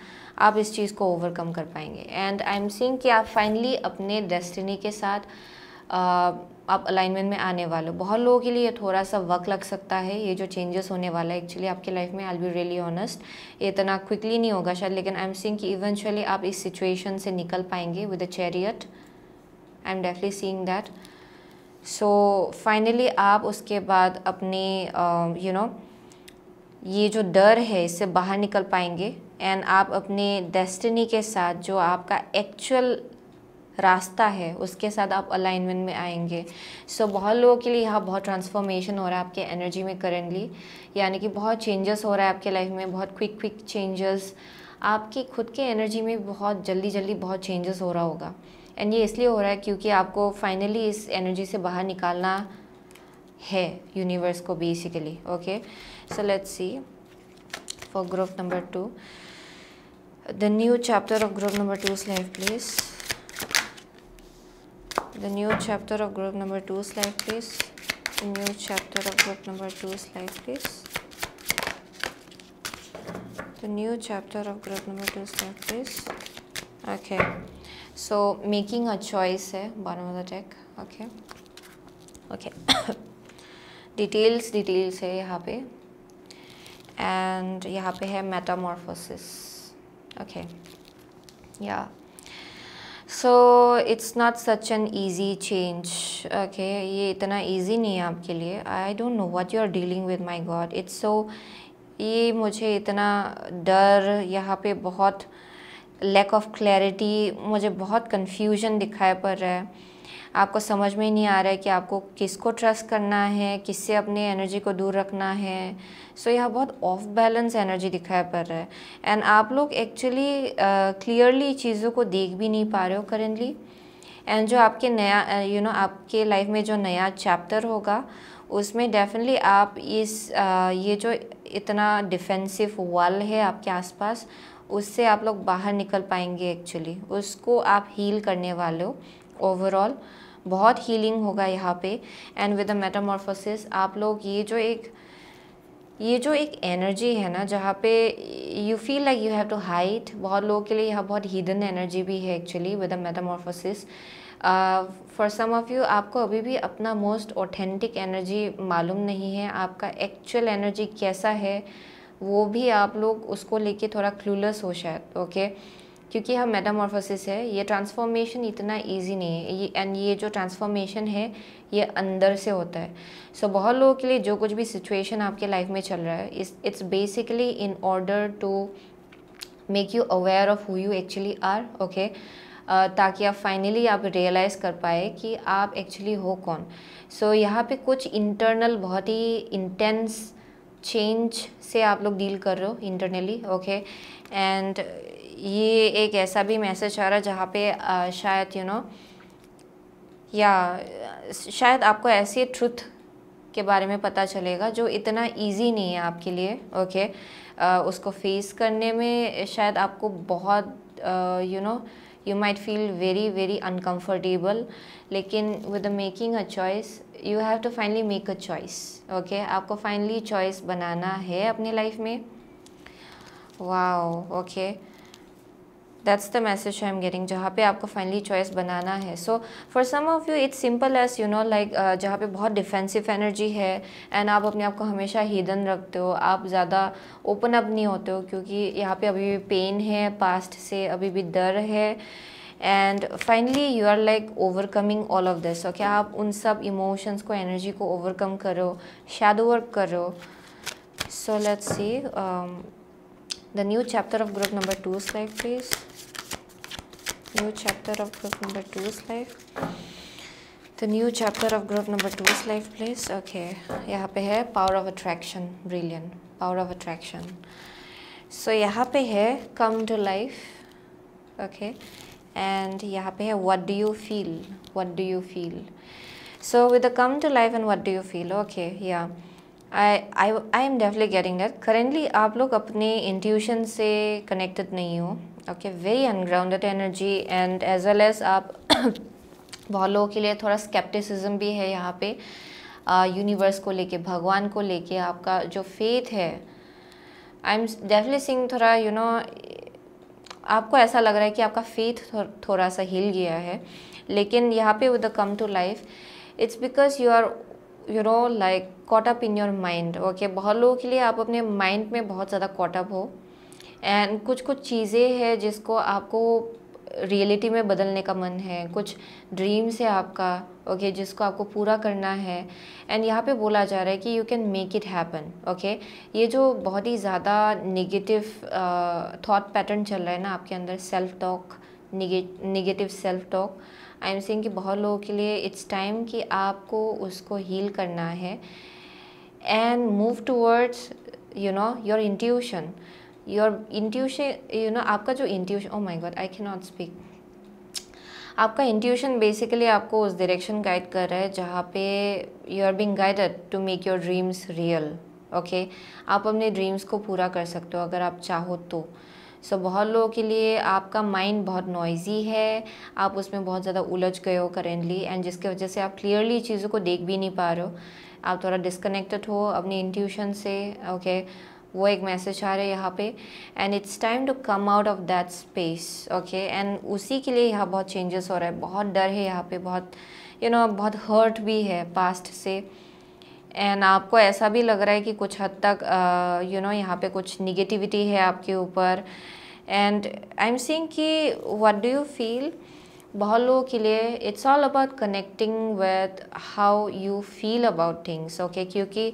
आप इस चीज़ को ओवरकम कर पाएंगे एंड आई एम सीइंग कि आप फाइनली अपने डेस्टिनी के साथ uh, आप अलाइनमेंट में आने वाले हो बहुत लोगों के लिए थोड़ा सा वक्त लग सकता है ये जो चेंजेस होने वाला है एक्चुअली आपके लाइफ में आई बी रियली ऑनेस्ट ये इतना क्विकली नहीं होगा शायद लेकिन आई एम सींग कि इवेंचुअली आप इस सिचुएशन से निकल पाएंगे with a chariot I am definitely seeing that so finally आप उसके बाद अपने you uh, know you know, ये जो डर है इससे बाहर निकल पाएंगे एंड आप अपने डेस्टिनी के साथ जो आपका एक्चुअल रास्ता है उसके साथ आप अलाइनमेंट में आएंगे सो so, बहुत लोगों के लिए यहाँ बहुत ट्रांसफॉर्मेशन हो रहा है आपके एनर्जी में करेंटली यानी कि बहुत चेंजेस हो रहा है आपके लाइफ में बहुत क्विक क्विक चेंजेस आपकी खुद के एनर्जी में बहुत जल्दी जल्दी बहुत चेंजेस हो रहा होगा एंड ये इसलिए हो रहा है क्योंकि आपको फाइनली इस एनर्जी से बाहर निकालना है यूनिवर्स को basically okay so let's see for number two the new chapter of of number two 2's life please the new chapter of group number 2 slide please the new chapter of group number 2 slide please the new chapter of group number 2 slide please okay so making a choice hai bottom of the deck okay okay details details hai yahan pe and yahan pe hai metamorphosis okay yeah so it's not such an easy change okay ये इतना easy नहीं है आपके लिए I don't know what you are dealing with my god it's so ये मुझे इतना डर यहाँ पे बहुत लैक ऑफ क्लैरिटी मुझे बहुत कन्फ्यूजन दिखाई पड़ रहा है आपको समझ में नहीं आ रहा है कि आपको किसको ट्रस्ट करना है किससे अपने एनर्जी को दूर रखना है सो so, यह बहुत ऑफ बैलेंस एनर्जी दिखाई पड़ रहा है एंड आप लोग एक्चुअली क्लियरली चीज़ों को देख भी नहीं पा रहे हो करेंटली एंड जो आपके नया you uh, know you know, आपके लाइफ में जो नया चैप्टर होगा उसमें डेफिनेटली आप इस uh, ये जो इतना डिफेंसिव वॉल है आपके आसपास उससे आप लोग बाहर निकल पाएंगे एक्चुअली उसको आप हील करने वाले हो ओवरऑल बहुत हीलिंग होगा यहाँ पे एंड विद द मेटामॉर्फोसिस आप लोग ये जो एक ये जो एक एनर्जी है ना जहाँ पे you feel like you have to hide बहुत लोगों के लिए यह बहुत हिडन एनर्जी भी है actually with a metamorphosis for some of you आपको अभी भी अपना मोस्ट ऑथेंटिक एनर्जी मालूम नहीं है आपका एक्चुअल एनर्जी कैसा है वो भी आप लोग उसको लेके थोड़ा क्लूलेस हो शायद ओके okay? क्योंकि हम मेटामॉर्फोसिस है ये ट्रांसफॉर्मेशन इतना इजी नहीं है ये एंड ये जो ट्रांसफॉर्मेशन है ये अंदर से होता है सो so, बहुत लोगों के लिए जो कुछ भी सिचुएशन आपके लाइफ में चल रहा है इस it's basically in order to make you aware of who you actually are okay ताकि आप फाइनली आप रियलाइज़ कर पाए कि आप एक्चुअली हो कौन सो so, यहाँ पे कुछ इंटरनल बहुत ही इंटेंस चेंज से आप लोग डील कर रहे हो इंटरनली ओके एंड ये एक ऐसा भी मैसेज आ रहा है जहाँ पे आ, शायद यू you नो know, या शायद आपको ऐसी ट्रुथ के बारे में पता चलेगा जो इतना इजी नहीं है आपके लिए ओके okay? आ, उसको फेस करने में शायद आपको बहुत you know you might feel very very uncomfortable लेकिन with making a choice you have to finally make a choice okay आपको फाइनली चॉइस बनाना है अपनी लाइफ में wow okay okay. That's the message I am getting जहाँ पे आपको finally choice बनाना है so for some of you it's simple as you know like जहाँ पे बहुत डिफेंसिव एनर्जी है एंड आप अपने आप को हमेशा हीदन रखते हो आप ज़्यादा ओपन अप नहीं होते हो क्योंकि यहाँ पे अभी भी पेन है पास्ट से अभी भी डर है and finally you are like overcoming all of this okay आप उन सब इमोशंस को एनर्जी को ओवरकम करो शेडो वर्क करो so let's see the new chapter of group number two slide please new chapter of group number two's life the new chapter of group number two's life please okay यहाँ पे है power of attraction brilliant power of attraction so यहाँ पे है come to life okay and यहाँ पे है what do you feel what do you feel so with the come to life and what do you feel okay yeah I I I am definitely getting that currently आप लोग अपने intuition से connected नहीं हो okay very ungrounded energy and as well as आप <coughs> बहुत लोगों के लिए थोड़ा स्केप्टिसिज्म भी है यहाँ पे यूनिवर्स को लेके भगवान को लेके आपका जो फेथ है आई एम डेफिनेटली सिंग थोड़ा यू you नो know, आपको ऐसा लग रहा है कि आपका फेथ थो, थोड़ा सा हिल गया है लेकिन यहाँ पे with the come to life it's because you are you know like caught up in your mind okay बहुत लोगों के लिए आप अपने माइंड में बहुत ज़्यादा कॉटअप हो एंड कुछ कुछ चीज़ें हैं जिसको आपको रियलिटी में बदलने का मन है कुछ ड्रीम्स है आपका ओके okay, जिसको आपको पूरा करना है एंड यहाँ पे बोला जा रहा है कि you can make it happen okay ये जो बहुत ही ज़्यादा नेगेटिव थॉट पैटर्न चल रहा है ना आपके अंदर self talk negative self talk I am saying कि बहुत लोगों के लिए इट्स टाइम कि आपको उसको हील करना है and move towards you know your intuition your intuition you know आपका जो intuition oh my god I can not speak आपका इंट्यूशन बेसिकली आपको उस डायरेक्शन गाइड कर रहा है जहाँ पे you are being guided to make your dreams real okay आप अपने ड्रीम्स को पूरा कर सकते हो अगर आप चाहो तो सो so, बहुत लोगों के लिए आपका माइंड बहुत नॉइजी है आप उसमें बहुत ज़्यादा उलझ गए हो करेंटली एंड जिसके वजह से आप क्लियरली चीज़ों को देख भी नहीं पा रहे हो आप थोड़ा डिस्कनेक्टेड हो अपने इंट्यूशन से ओके okay? वो एक मैसेज आ रहा है यहाँ पे and it's time to come out of that space okay and उसी के लिए यहाँ बहुत चेंजेस हो रहा है बहुत डर है यहाँ पे बहुत यू you नो know, बहुत हर्ट भी है पास्ट से एंड आपको ऐसा भी लग रहा है कि कुछ हद तक यू uh, नो यहाँ पे कुछ निगेटिविटी है आपके ऊपर एंड आई एम सींग कि व्हाट डू यू फील बहुत लोगों के लिए it's all about connecting with how you feel about things okay क्योंकि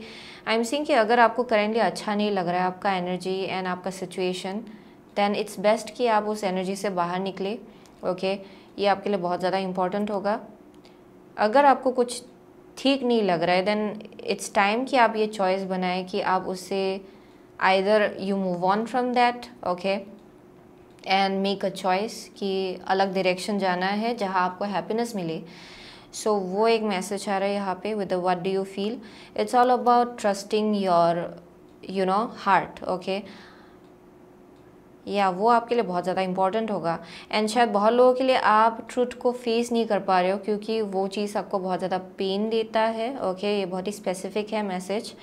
आई एम सिंह कि अगर आपको करेंटली अच्छा नहीं लग रहा है आपका एनर्जी एंड आपका सिचुएशन दैन इट्स बेस्ट कि आप उस एनर्जी से बाहर निकले ओके okay? ये आपके लिए बहुत ज़्यादा इम्पॉर्टेंट होगा अगर आपको कुछ ठीक नहीं लग रहा है देन इट्स टाइम कि आप ये चॉइस बनाएं कि आप उससे either you move on from that okay and make a choice कि अलग डायरेक्शन जाना है जहाँ आपको हैप्पीनेस मिले सो so, वो एक मैसेज आ रहा है यहाँ पे with what do you feel it's all about trusting your you know heart okay या वो आपके लिए बहुत ज़्यादा इंपॉर्टेंट होगा एंड शायद बहुत लोगों के लिए आप ट्रूथ को फेस नहीं कर पा रहे हो क्योंकि वो चीज़ आपको बहुत ज़्यादा पेन देता है ओके okay? ये बहुत ही स्पेसिफिक है मैसेज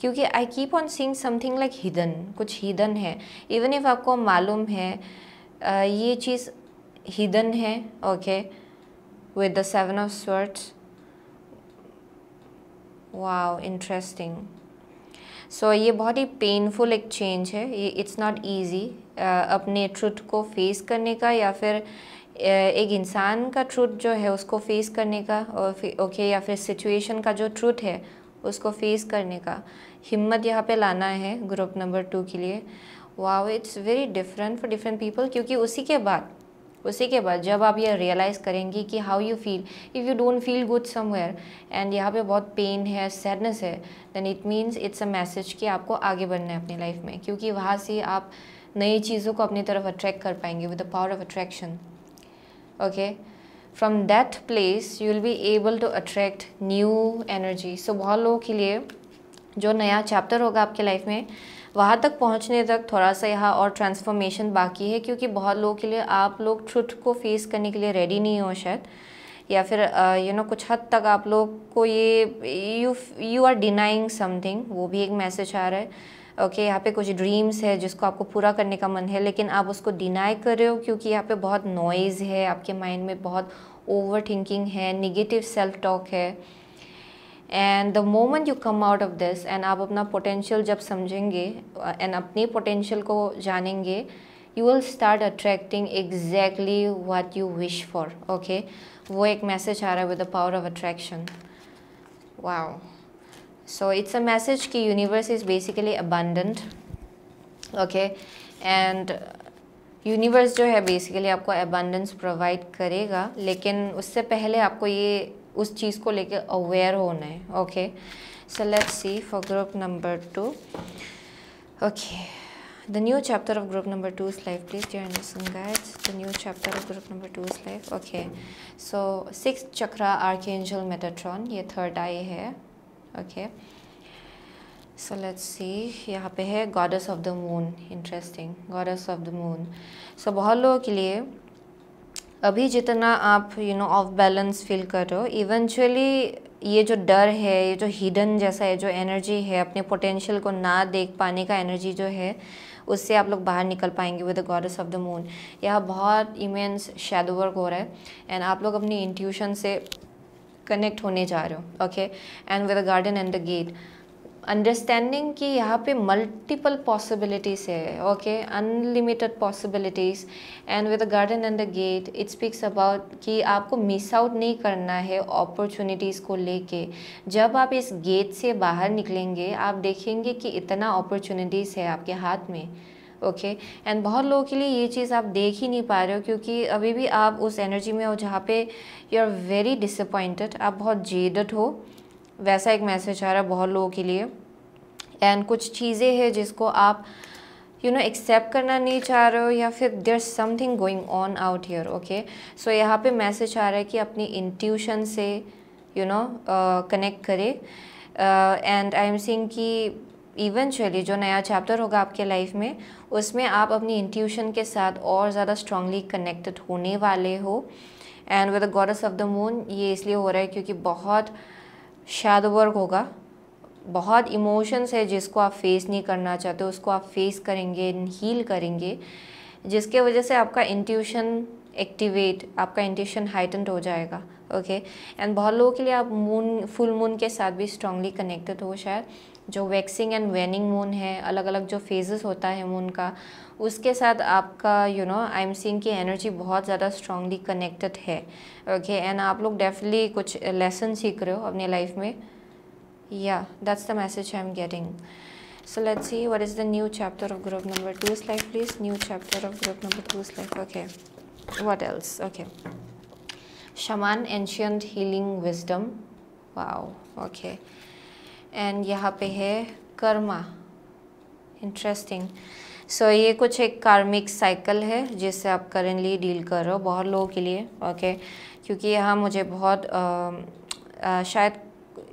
क्योंकि I keep on seeing something like hidden कुछ हिदन है इवन इफ आपको मालूम है ये चीज़ हिदन है okay with the seven of swords wow interesting so ये बहुत ही पेनफुल एक चेंज है ये इट्स नॉट ईजी अपने ट्रुथ को फेस करने का या फिर एक इंसान का ट्रूथ जो है उसको फेस करने का ओके okay, या फिर सिचुएशन का जो ट्रूथ है उसको फेस करने का हिम्मत यहाँ पे लाना है ग्रुप नंबर टू के लिए wow it's very different for different people क्योंकि उसी के बाद उसी के बाद जब आप ये रियलाइज़ करेंगी कि how you feel if you don't feel good somewhere and यहाँ पे बहुत पेन है सैडनेस है then it means it's a message कि आपको आगे बढ़ना है अपनी लाइफ में क्योंकि वहाँ से आप नई चीज़ों को अपनी तरफ अट्रैक्ट कर पाएंगे with the power of attraction okay from that place you will be able to attract new energy so बहुत लोगों के लिए जो नया चैप्टर होगा आपके लाइफ में वहाँ तक पहुँचने तक थोड़ा सा यहाँ और ट्रांसफॉर्मेशन बाकी है क्योंकि बहुत लोगों के लिए आप लोग ट्रुथ को फेस करने के लिए रेडी नहीं हो शायद या फिर यू नो कुछ हद तक आप लोग को ये you you are denying something वो भी एक मैसेज आ रहा है ओके okay, यहाँ पे कुछ ड्रीम्स है जिसको आपको पूरा करने का मन है लेकिन आप उसको डिनाई कर रहे हो क्योंकि यहाँ पे बहुत नॉइज़ है आपके माइंड में बहुत ओवर थिंकिंग है निगेटिव सेल्फ टॉक है and the moment you come out of this and आप अपना पोटेंशियल जब समझेंगे एंड अपने पोटेंशियल को जानेंगे you will start attracting exactly what you wish for okay वो एक मैसेज आ रहा है with the power of attraction wow so it's a message कि universe is basically abundant okay and universe जो है बेसिकली आपको अबांडेंस प्रोवाइड करेगा लेकिन उससे पहले आपको ये उस चीज़ को लेके अवेयर होना है okay so let's see for group number two okay the new chapter of group number two is life please there understand guide the new chapter of group number two is life okay so six chakra archangel Metatron ये third eye है okay so let's see यहाँ पे है goddess of the moon interesting goddess of the moon so बहुत लोगों के लिए अभी जितना आप you no off balance feel कर रहे हो इवेंचुअली ये जो डर है ये जो हिडन जैसा है जो एनर्जी है अपने पोटेंशियल को ना देख पाने का एनर्जी जो है उससे आप लोग बाहर निकल पाएंगे with the goddess of the moon यह बहुत इमेंस शेडो वर्क हो रहा है एंड आप लोग अपनी इंट्यूशन से कनेक्ट होने जा रहे हो okay and with the garden and the gate understanding कि यहाँ पे मल्टीपल पॉसिबिलिटीज़ है okay unlimited possibilities and with a garden and a gate it speaks about कि आपको मिस आउट नहीं करना है अपॉर्चुनिटीज़ को लेके जब आप इस गेट से बाहर निकलेंगे आप देखेंगे कि इतना अपॉर्चुनिटीज़ है आपके हाथ में ओके okay? एंड बहुत लोगों के लिए ये चीज़ आप देख ही नहीं पा रहे हो क्योंकि अभी भी आप उस एनर्जी में हो जहाँ पे यू आर वेरी डिसअपॉइंटेड आप बहुत जेडड हो वैसा एक मैसेज आ रहा है बहुत लोगों के लिए एंड कुछ चीज़ें हैं जिसको आप यू नो एक्सेप्ट करना नहीं चाह रहे हो या फिर there something going on out here okay so यहाँ पे मैसेज आ रहा है कि अपनी इंट्यूशन से यू नो कनेक्ट करें एंड आई एम सीइंग कि इवेंचुअली जो नया चैप्टर होगा आपके लाइफ में उसमें आप अपनी इंट्यूशन के साथ और ज़्यादा स्ट्रांगली कनेक्टेड होने वाले हो and with the goddess of the moon ये इसलिए हो रहा है क्योंकि बहुत uh, शेडो वर्क होगा बहुत इमोशंस है जिसको आप फेस नहीं करना चाहते उसको आप फेस करेंगे हील करेंगे जिसके वजह से आपका इंट्यूशन एक्टिवेट आपका इंट्यूशन हाइटेंड हो जाएगा ओके एंड बहुत लोगों के लिए आप मून फुल मून के साथ भी स्ट्रांगली कनेक्टेड हो शायद जो वैक्सिंग एंड वेनिंग मून है अलग अलग जो फेजेस होता है मून का उसके साथ आपका you know I am seeing की एनर्जी बहुत ज़्यादा स्ट्रांगली कनेक्टेड है ओके एंड आप लोग डेफिनेटली कुछ लेसन सीख रहे हो अपने लाइफ में या that's the message I am getting so let's see what is the new chapter of group number two is life please new chapter of group number two is life okay what else okay shaman ancient healing wisdom wow okay okay. And यहाँ पे है Karma interesting so so, ये कुछ एक कार्मिक cycle है जिससे आप करेंटली डील कर रहे हो बहुत लोगों के लिए ओके okay? क्योंकि यहाँ मुझे बहुत आ, आ, शायद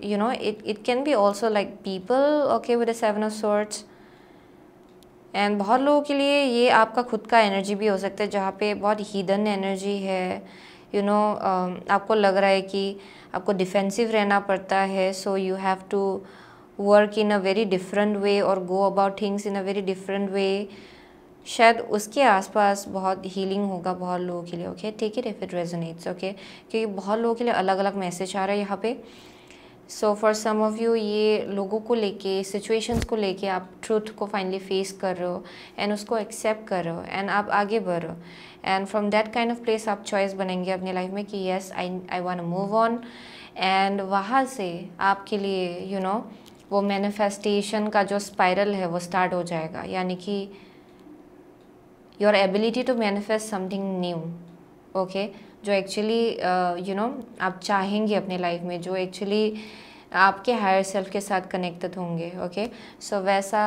you know it it can be also like people okay with seven of swords and बहुत लोगों के लिए ये आपका खुद का एनर्जी भी हो सकता है जहाँ पे बहुत हीदन एनर्जी है you you know know, um, आपको लग रहा है कि आपको डिफेंसिव रहना पड़ता है so you have to work in a very different way और go about things in a very different way शायद उसके आसपास बहुत हीलिंग होगा बहुत लोगों के लिए okay take it if it resonates okay क्योंकि बहुत लोगों के लिए अलग अलग मैसेज आ रहा है यहाँ पे so for some of you ये लोगों को लेके सिचुएशंस को लेके आप ट्रूथ को फाइनली फेस कर रहे हो एंड उसको एक्सेप्ट कर रहे हो एंड आप आगे बढ़ रहे हो and from that kind of place आप चॉइस बनेंगे अपनी लाइफ में कि yes I I want move on and वहाँ से आपके लिए यू you नो know, वो मैनिफेस्टेशन का जो स्पायरल है वो स्टार्ट हो जाएगा यानी कि your ability to manifest something new okay जो एक्चुअली यू नो आप चाहेंगे अपने लाइफ में जो एक्चुअली आपके हायर सेल्फ के साथ कनेक्टेड होंगे ओके सो वैसा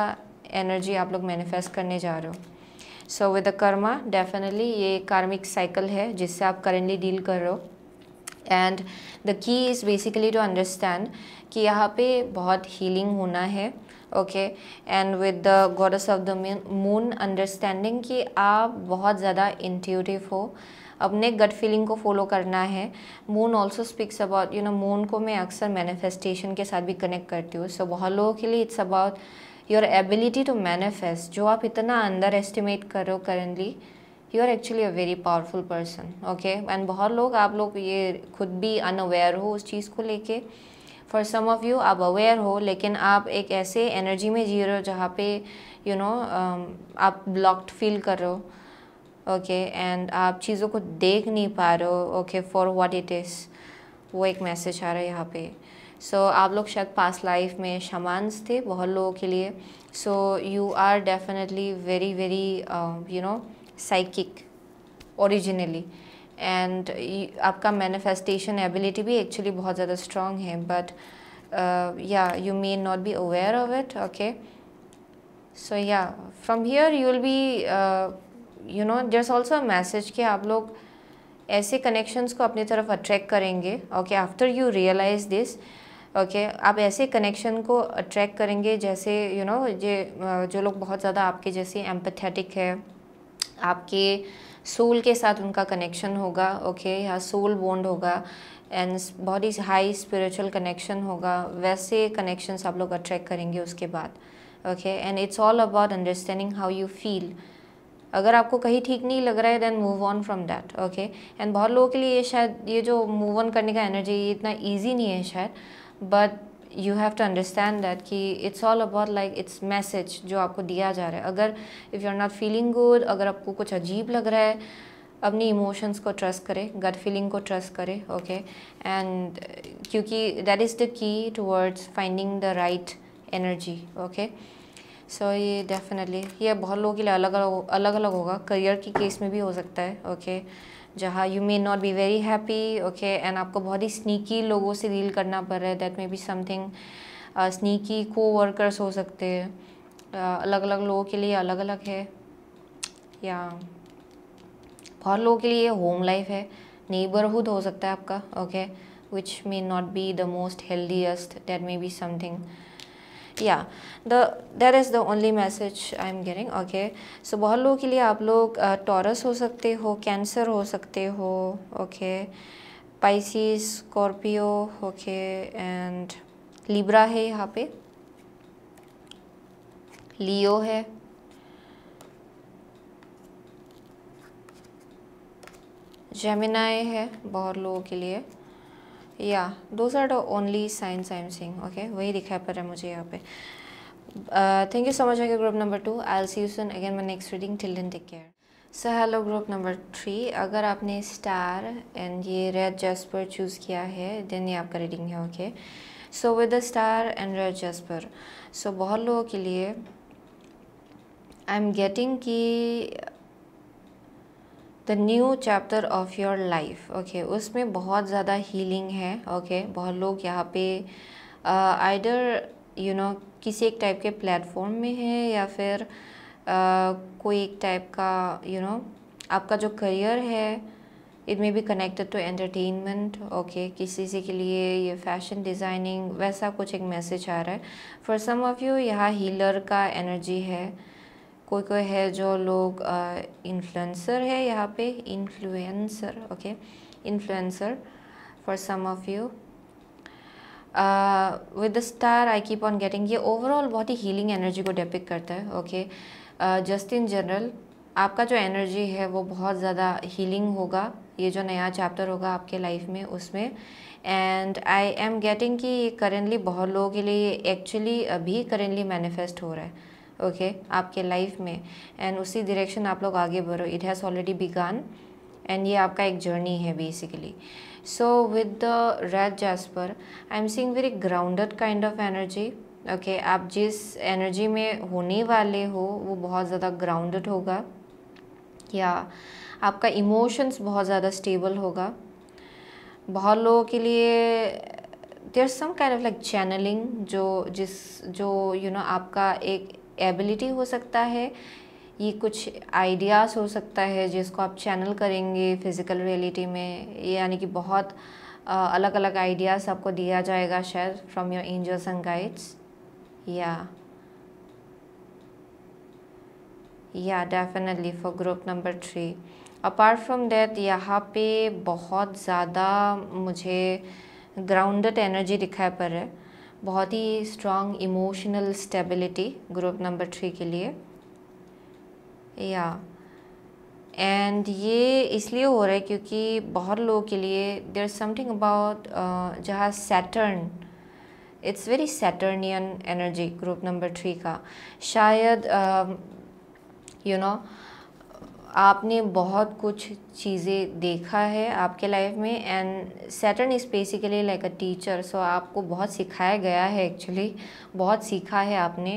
एनर्जी आप लोग मैनिफेस्ट करने जा रहे हो so with the karma definitely ये कार्मिक साइकिल है जिससे आप करेंटली डील कर रहे हो and the key is basically to understand कि यहाँ पे बहुत हीलिंग होना है okay and with the goddess of the moon understanding कि आप बहुत ज़्यादा इंट्यूटिव हो अपने गट फीलिंग को फॉलो करना है moon also speaks about you know moon को मैं अक्सर मैनिफेस्टेशन के साथ भी कनेक्ट करती हूँ सो so, बहुत लोगों के लिए it's about your ability to manifest जो आप इतना अंडर एस्टिमेट करो currently you are actually a very powerful person okay and बहुत लोग आप लोग ये खुद भी अनअवेयर हो उस चीज़ को लेके फॉर सम ऑफ़ यू आप अवेयर हो लेकिन आप एक ऐसे एनर्जी में जी रहे हो जहाँ पे you you know know, um, आप ब्लॉक्ड फील कर रहे हो ओके एंड आप चीज़ों को देख नहीं पा रहे हो okay for what it is वो एक मैसेज आ रहा है यहाँ पे सो so, आप लोग शायद पास लाइफ में शमानस थे बहुत लोगों के लिए so you are definitely very very you know psychic originally and आपका मैनिफेस्टेशन एबिलिटी भी एक्चुअली बहुत ज़्यादा स्ट्रॉन्ग है but yeah you may not be aware of it okay so yeah from here you will be you know just also a message कि आप लोग ऐसे connections को अपनी तरफ अट्रैक्ट करेंगे okay after you realise this okay आप ऐसे कनेक्शन को अट्रैक्ट करेंगे जैसे यू नो ये जो लोग बहुत ज़्यादा आपके जैसे एम्पथेटिक है आपके सोल के साथ उनका कनेक्शन होगा ओके okay, या सोल बॉन्ड होगा एंड बहुत ही हाई स्पिरिचुअल कनेक्शन होगा वैसे कनेक्शंस आप लोग अट्रैक्ट करेंगे उसके बाद okay and it's all about understanding how you feel अगर आपको कहीं ठीक नहीं लग रहा है then move on from that okay and बहुत लोगों के लिए ये शायद ये जो मूव ऑन करने का एनर्जी ये इतना ईजी नहीं है शायद but you have to understand that कि it's all about like it's message जो आपको दिया जा रहा है अगर if you are not feeling good अगर आपको कुछ अजीब लग रहा है अपनी इमोशंस को ट्रस्ट करें गट फीलिंग को ट्रस्ट करें ओके एंड क्योंकि that is the key towards finding the right energy okay so so, ये डेफिनेटली ये बहुत लोगों के लिए अलग अलग अलग अलग होगा करियर के केस में भी हो सकता है ओके जहाँ you may not be very happy okay and आपको बहुत ही स्नीकी लोगों से डील करना पड़ रहा है that may be something sneaky coworkers हो सकते हैं uh, अलग अलग लोगों के लिए अलग अलग है या बहुत लोगों के लिए होम लाइफ है नेबरहुड हो सकता है आपका okay which may not be the most healthiest that may be something yeah the that is the only message I am getting okay so बहुत लोगों के लिए आप लोग टॉरस uh, हो सकते हो कैंसर हो सकते हो okay Pisces Scorpio okay and Libra है यहाँ पे लियो है जेमिनाई है बहुत लोगों के लिए yeah those are the only signs I am seeing okay वही दिखाई पड़ रहा है मुझे यहाँ पे थैंक यू सो मच अगर group number two I'll see you soon again my next reading till take care so hello group number three अगर आपने स्टार एंड ये रेड जस्पर चूज़ किया है देन ये आपका रीडिंग है okay so with the star and red jasper सो बहुत लोगों के लिए आई एम गेटिंग की the new chapter of your life okay उसमें बहुत ज़्यादा हीलिंग है ओके okay? बहुत लोग यहाँ पे आइडर यू नो किसी एक टाइप के प्लेटफॉर्म में है या फिर uh, कोई एक टाइप का यू you नो know, आपका जो करियर है it may be connected to entertainment okay किसी से के लिए ये फैशन डिज़ाइनिंग वैसा कुछ एक मैसेज आ रहा है फॉर सम ऑफ यू यहाँ हीलर का एनर्जी है कोई कोई है जो लोग इन्फ्लुएंसर है यहाँ पे influencer okay influencer for some of you with the star I keep on getting ये ओवरऑल बहुत ही हीलिंग एनर्जी को डेपिक करता है ओके जस्ट इन जनरल आपका जो एनर्जी है वो बहुत ज़्यादा हीलिंग होगा ये जो नया चैप्टर होगा आपके लाइफ में उसमें एंड आई एम गेटिंग कि करेंटली बहुत लोगों के लिए एक्चुअली अभी करेंटली मैनिफेस्ट हो रहा है ओके okay? आपके लाइफ में एंड उसी डायरेक्शन आप लोग आगे बढ़ो it has already began and ये आपका एक जर्नी है basically so with the red jasper I am seeing very grounded kind of energy okay आप जिस एनर्जी में होने वाले हो वो बहुत ज़्यादा ग्राउंडेड होगा या आपका इमोशंस बहुत ज़्यादा स्टेबल होगा बहुत लोगों के लिए there some kind of like channelling जो जिस जो यू you नो know, आपका एक एबिलिटी हो सकता है ये कुछ आइडियाज़ हो सकता है जिसको आप चैनल करेंगे फिज़िकल रियलिटी में यानी कि बहुत अलग अलग आइडियाज़ आपको दिया जाएगा शायद from your angels and guides yeah yeah definitely for group number three apart from that यहाँ पे बहुत ज़्यादा मुझे ग्राउंडेड एनर्जी दिखाई पड़ रहा है बहुत ही strong emotional stability group number three के लिए या एंड ये इसलिए हो रहा है क्योंकि बहुत लोगों के लिए देर समथिंग अबाउट जहाँ Saturn it's very Saturnian energy group number three का शायद you uh, know you know, आपने बहुत कुछ चीज़ें देखा है आपके लाइफ में and Saturn is basically like a teacher so आपको बहुत सिखाया गया है एक्चुअली बहुत सीखा है आपने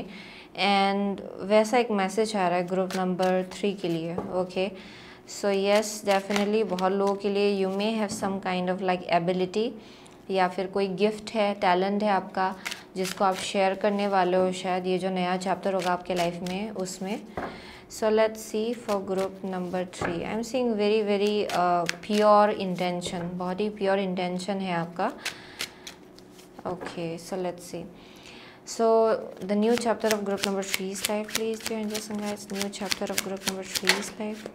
एंड वैसा एक मैसेज आ रहा है ग्रुप नंबर थ्री के लिए ओके सो यस डेफिनेटली बहुत लोगों के लिए you may have some kind of like ability या फिर कोई गिफ्ट है टैलेंट है आपका जिसको आप शेयर करने वाले हो शायद ये जो नया चैप्टर होगा आपके लाइफ में उसमें So let's see for group number three. I'm seeing very very uh, pure intention, body pure intention here. Okay, so let's see. So the new chapter of group number three's life, please join us, guys. New chapter of group number three's life.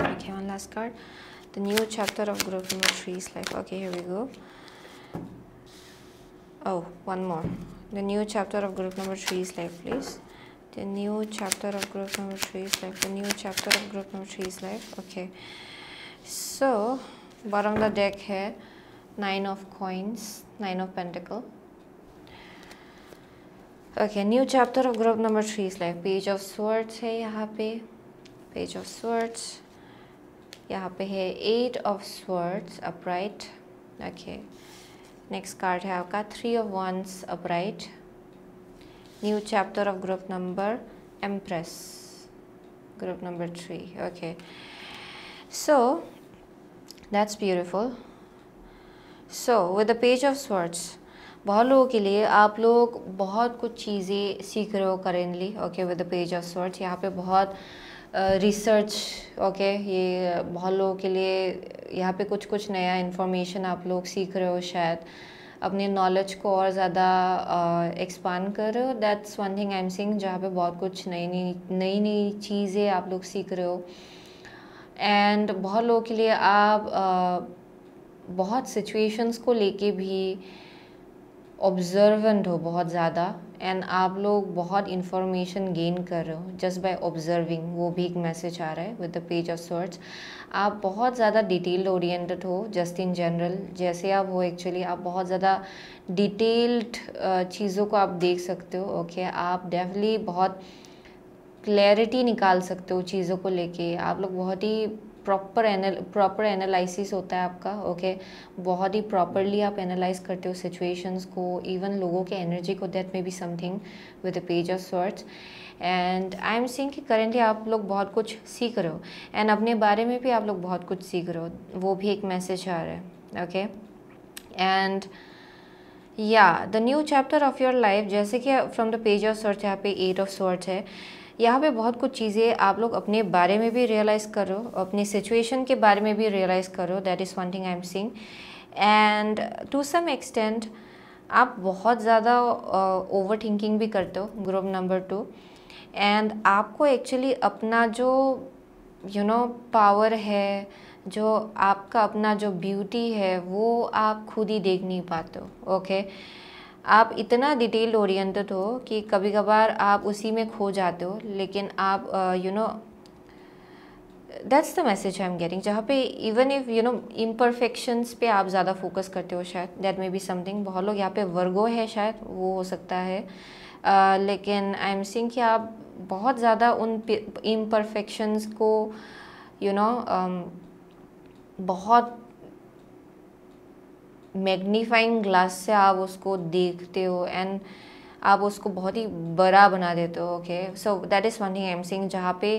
Okay, one last card. The new chapter of group number three's life. Okay, here we go. Oh, one more. The new chapter of group number three's life, please. the new chapter of group number three is life the new chapter of group number three is life okay so bottom of the deck here nine of coins nine of pentacle okay new chapter of group number three is life page of swords hey happy page of swords यहाँ पे है eight of swords upright okay next card है आपका three of wands upright new chapter of group number Empress group number three okay so that's beautiful so with the page of swords बहुत लोगों के लिए आप लोग बहुत कुछ चीज़ें सीख रहे हो currently okay with the page of swords यहाँ पे बहुत रिसर्च uh, ओके okay, ये बहुत लोगों के लिए यहाँ पे कुछ कुछ नया इन्फॉर्मेशन आप लोग सीख रहे हो शायद uh, अपने नॉलेज को और ज़्यादा एक्सपांड कर रहे हो that's one thing I am seeing जहाँ पे बहुत कुछ नई नई नई नई चीज़ें आप लोग सीख रहे हो एंड बहुत लोगों के लिए आप uh, बहुत सिचुएशंस को लेके भी ऑब्जर्वेंट हो बहुत ज़्यादा एंड आप लोग बहुत इन्फॉर्मेशन गेन कर रहे हो जस्ट बाय ऑब्जर्विंग वो भी एक मैसेज आ रहा है with the page of swords आप बहुत ज़्यादा डिटेल्ड ओरिएंटेड हो जस्ट इन जनरल जैसे आप हो एक्चुअली आप बहुत ज़्यादा डिटेल्ड चीज़ों को आप देख सकते हो ओके okay? आप डेफली बहुत क्लैरिटी निकाल सकते हो चीज़ों को लेके आप लोग बहुत ही प्रॉपर एनल प्रॉपर एनालिसिस होता है आपका ओके okay? बहुत ही प्रॉपरली आप एनालाइज करते हो सिचुएशंस को इवन लोगों के एनर्जी को that may be something with a page of swords and I am seeing कि करेंटली आप लोग बहुत कुछ सीख रहे हो एंड अपने बारे में भी आप लोग बहुत कुछ सीख रहे हो वो भी एक मैसेज आ रहा है okay and yeah the new chapter of your life जैसे कि from the page of swords यहाँ पे एट ऑफ सर्च है यहाँ पे बहुत कुछ चीज़ें आप लोग अपने बारे में भी रियलाइज़ करो अपने सिचुएशन के बारे में भी रियलाइज़ करो that is one thing I am seeing and to some extent आप बहुत ज़्यादा ओवर uh, थिंकिंग भी करते हो ग्रुप नंबर टू एंड आपको एक्चुअली अपना जो यू नो पावर है जो आपका अपना जो ब्यूटी है वो आप खुद ही देख नहीं पाते हो ओके आप इतना डिटेल ओरिएंटेड हो कि कभी कभार आप उसी में खो जाते हो लेकिन आप you know that's the message I am getting जहाँ पे even if you know imperfections पे आप ज़्यादा फोकस करते हो शायद दैट मे बी समथिंग बहुत लोग यहाँ पे वर्गो है शायद वो हो सकता है लेकिन आई एम सिंह कि आप बहुत ज़्यादा उन इम्परफेक्शंस को you you know know, um, बहुत मैग्नीफाइंग ग्लास से आप उसको देखते हो एंड आप उसको बहुत ही बड़ा बना देते हो okay so that is one thing I am seeing जहाँ पे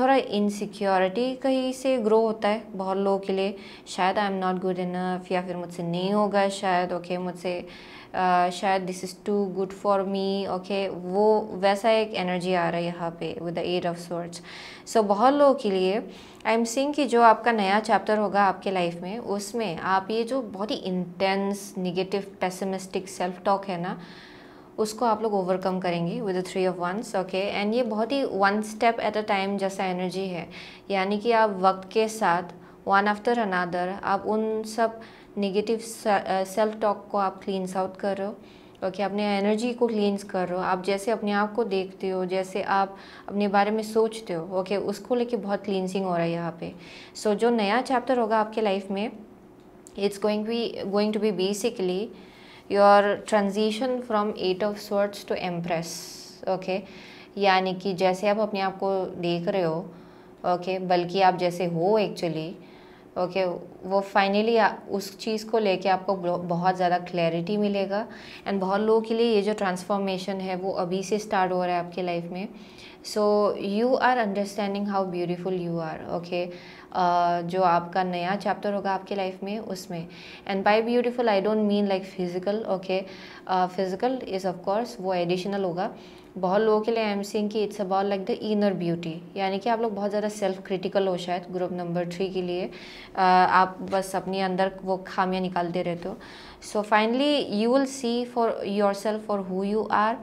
थोड़ा इनसिक्योरिटी कहीं से ग्रो होता है बहुत लोगों के लिए शायद I am not good enough या फिर मुझसे नहीं होगा शायद ओके okay, मुझसे शायद this is too good for me okay वो वैसा एक एनर्जी आ रहा है यहाँ पे with the eight of swords so बहुत लोगों के लिए आई एम सिंग कि जो आपका नया चैप्टर होगा आपके लाइफ में उसमें आप ये जो बहुत ही intense negative pessimistic self talk है ना उसको आप लोग ओवरकम करेंगे with three of wands okay and ये बहुत ही one step at a time जैसा एनर्जी है यानी कि आप वक्त के साथ वन आफ्टर अनादर आप उन सब नेगेटिव सेल्फ टॉक को आप क्लींस आउट कर रहे हो ओके अपने एनर्जी को क्लींस कर रहे हो आप जैसे अपने आप को देखते हो जैसे आप अपने बारे में सोचते हो ओके okay, उसको लेके बहुत क्लींसिंग हो रहा है यहाँ पे सो so, जो नया चैप्टर होगा आपके लाइफ में it's going be going to be basically your transition from eight of swords to Empress okay यानी कि जैसे आप अपने आप को देख रहे हो ओके okay, बल्कि आप जैसे हो एक्चुअली ओके वो फाइनली उस चीज़ को लेके आपको बहुत ज़्यादा क्लैरिटी मिलेगा एंड बहुत लोगों के लिए ये जो ट्रांसफॉर्मेशन है वो अभी से स्टार्ट हो रहा है आपके लाइफ में so you are understanding how beautiful you are okay जो आपका नया चैप्टर होगा आपके लाइफ में उसमें and by beautiful I don't mean like physical okay physical is of course वो एडिशनल होगा बहुत लोगों के लिए आई एम सिंह की it's about like the inner beauty यानी कि आप लोग बहुत ज़्यादा सेल्फ क्रिटिकल हो शायद ग्रुप नंबर थ्री के लिए uh, आप बस अपने अंदर वो खामियां निकालते रहते हो so finally you will see for yourself for who you are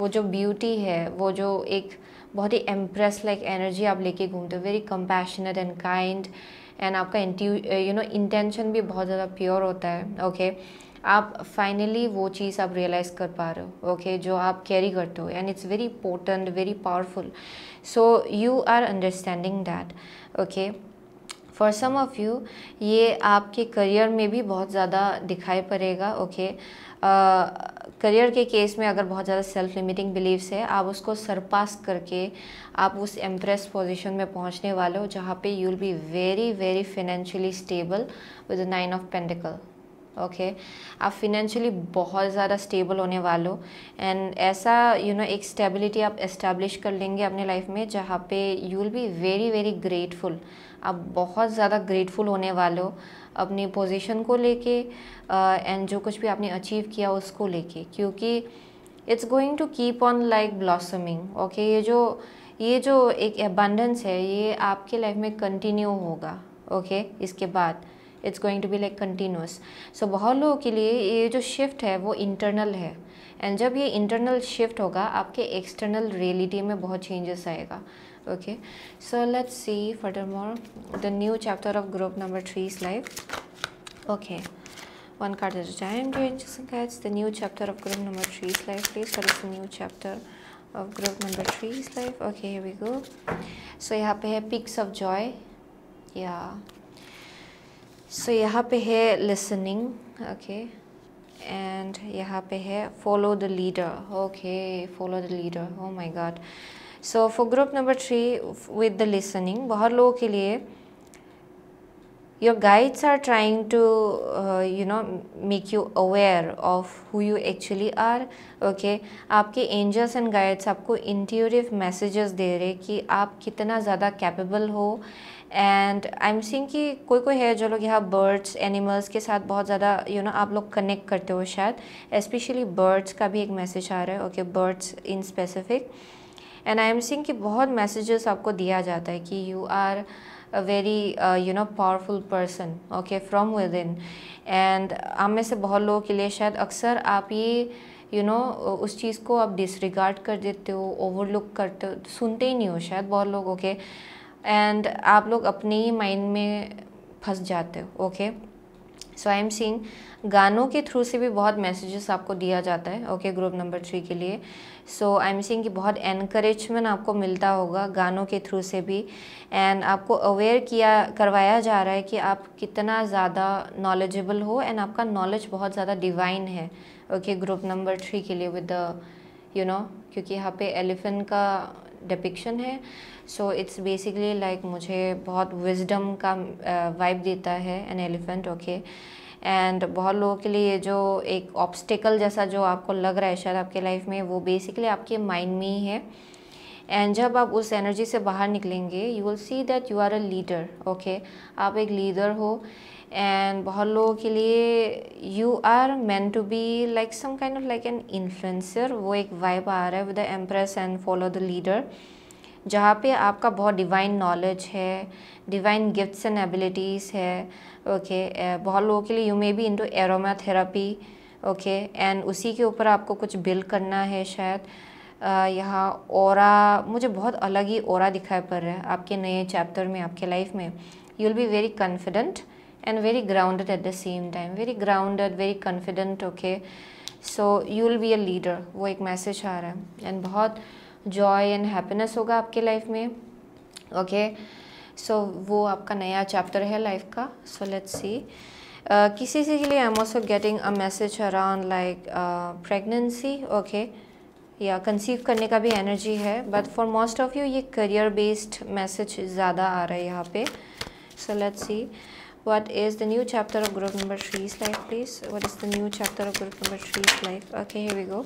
वो जो ब्यूटी है वो जो एक बहुत ही एम्प्रेस लाइक एनर्जी आप लेके घूमते हो very compassionate and kind and आपका यू नो इंटेंशन भी बहुत ज़्यादा प्योर होता है ओके okay? आप फाइनली वो चीज़ आप रियलाइज़ कर पा रहे हो ओके जो आप कैरी करते हो and it's very important very powerful so you are understanding that okay for some of you ये आपके करियर में भी बहुत ज़्यादा दिखाई पड़ेगा ओके करियर के केस में अगर बहुत ज़्यादा सेल्फ लिमिटिंग बिलीव्स है आप उसको सरपास करके आप उस एम्प्रेस पोजीशन में पहुंचने वाले हो जहाँ पे you will be very very financially stable with nine of pentacles okay okay? आप फिनेंशियली बहुत ज़्यादा स्टेबल होने वाले हो एंड ऐसा यू you नो know, एक स्टेबिलिटी आप इस्टेब्लिश कर लेंगे अपने लाइफ में जहाँ पे you will be very very grateful आप बहुत ज़्यादा ग्रेटफुल होने वाले हो अपनी पोजीशन को लेके एंड uh, जो कुछ भी आपने अचीव किया उसको लेके क्योंकि it's going to keep on like blossoming okay ये जो ये जो एक एबंडेंस है ये आपके लाइफ में कंटिन्यू होगा ओके okay? इसके बाद it's going to be like continuous so बहुत लोगों के लिए ये जो शिफ्ट है वो इंटरनल है एंड जब ये इंटरनल शिफ्ट होगा आपके एक्सटर्नल रियलिटी में बहुत चेंजेस आएगा okay so let's see further more the new chapter of group number three is life okay one card is time the new chapter of group number three is life please for is new chapter of group number three is life okay we go so यहाँ पे है pics of Joy या सो so, यहाँ पे है listening okay and यहाँ पे है follow the leader okay follow the leader oh my god so for group number three with the listening बहुत लोगों के लिए your guides are trying to you know make you aware of who you actually are okay आपके angels and guides आपको इंटरव messages दे रहे कि आप कितना ज़्यादा कैपेबल हो एंड आई एम सिंह कि कोई कोई है जो लोग यहाँ बर्ड्स एनिमल्स के साथ बहुत ज़्यादा यू नो आप लोग कनेक्ट करते हो शायद स्पेशली बर्ड्स का भी एक मैसेज आ रहा है okay birds in specific and I am seeing कि बहुत मैसेजेस आपको दिया जाता है कि you are a very you know powerful person okay from within and आप में से बहुत लोगों के लिए शायद अक्सर आप ये यू you नो know, उस चीज़ को आप डिसरिगार्ड कर देते हो ओवरलुक करते हो सुनते ही नहीं हो शायद बहुत लोग ओके okay, एंड आप लोग अपने ही माइंड में फंस जाते हो ओके सो आई एम सिंग गानों के थ्रू से भी बहुत मैसेजेस आपको दिया जाता है ओके ग्रुप नंबर थ्री के लिए सो आई एम सीइंग कि बहुत एनकरेजमेंट आपको मिलता होगा गानों के थ्रू से भी एंड आपको अवेयर किया करवाया जा रहा है कि आप कितना ज़्यादा नॉलेजेबल हो एंड आपका नॉलेज बहुत ज़्यादा डिवाइन है ओके ग्रुप नंबर थ्री के लिए विद द यू नो क्योंकि यहाँ पे एलिफेंट का डिपिक्शन है सो इट्स बेसिकली लाइक मुझे बहुत विजडम का वाइब uh, देता है एन एलिफेंट ओके एंड बहुत लोगों के लिए जो एक ऑब्स्टिकल जैसा जो आपको लग रहा है शायद आपके लाइफ में वो बेसिकली आपके माइंड में ही है एंड जब आप उस एनर्जी से बाहर निकलेंगे you will see that you are a leader okay आप एक लीडर हो एंड बहुत लोगों के लिए you are meant to be like some kind of like an influencer वो एक वाइब आ रहा है with the empress and follow the leader जहाँ पे आपका बहुत डिवाइन नॉलेज है डिवाइन गिफ्ट्स एंड एबिलिटीज़ है ओके okay, eh, बहुत लोगों के लिए you may be in to aromatherapy okay and उसी के ऊपर आपको कुछ बिल करना है शायद eh, यहाँ और मुझे बहुत अलग ही और दिखाई पड़ रहा है आपके नए चैप्टर में आपके लाइफ में you will be very confident and very grounded at the same time very grounded very confident okay so you will be a leader वो एक मैसेज आ रहा है एंड बहुत जॉय एंड हैप्पीनेस होगा आपके लाइफ में ओके okay? सो so, वो आपका नया चैप्टर है लाइफ का सो लेट्स सी किसी से के लिए I am also getting a message around like pregnancy okay या कंसीव करने का भी एनर्जी है but for most of you ये करियर बेस्ड मैसेज ज़्यादा आ रहा है यहाँ पे so let's see what is the new chapter of group number three's life please what is the new chapter of group number three's life okay here we go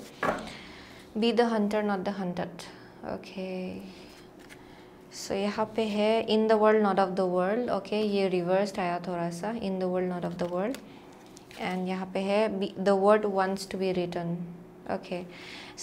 be the hunter not the hunted okay so so, यहाँ पे है in the world not of the world okay ये reversed आया थोड़ा सा in the world not of the world and यहाँ पे है the word wants to be return okay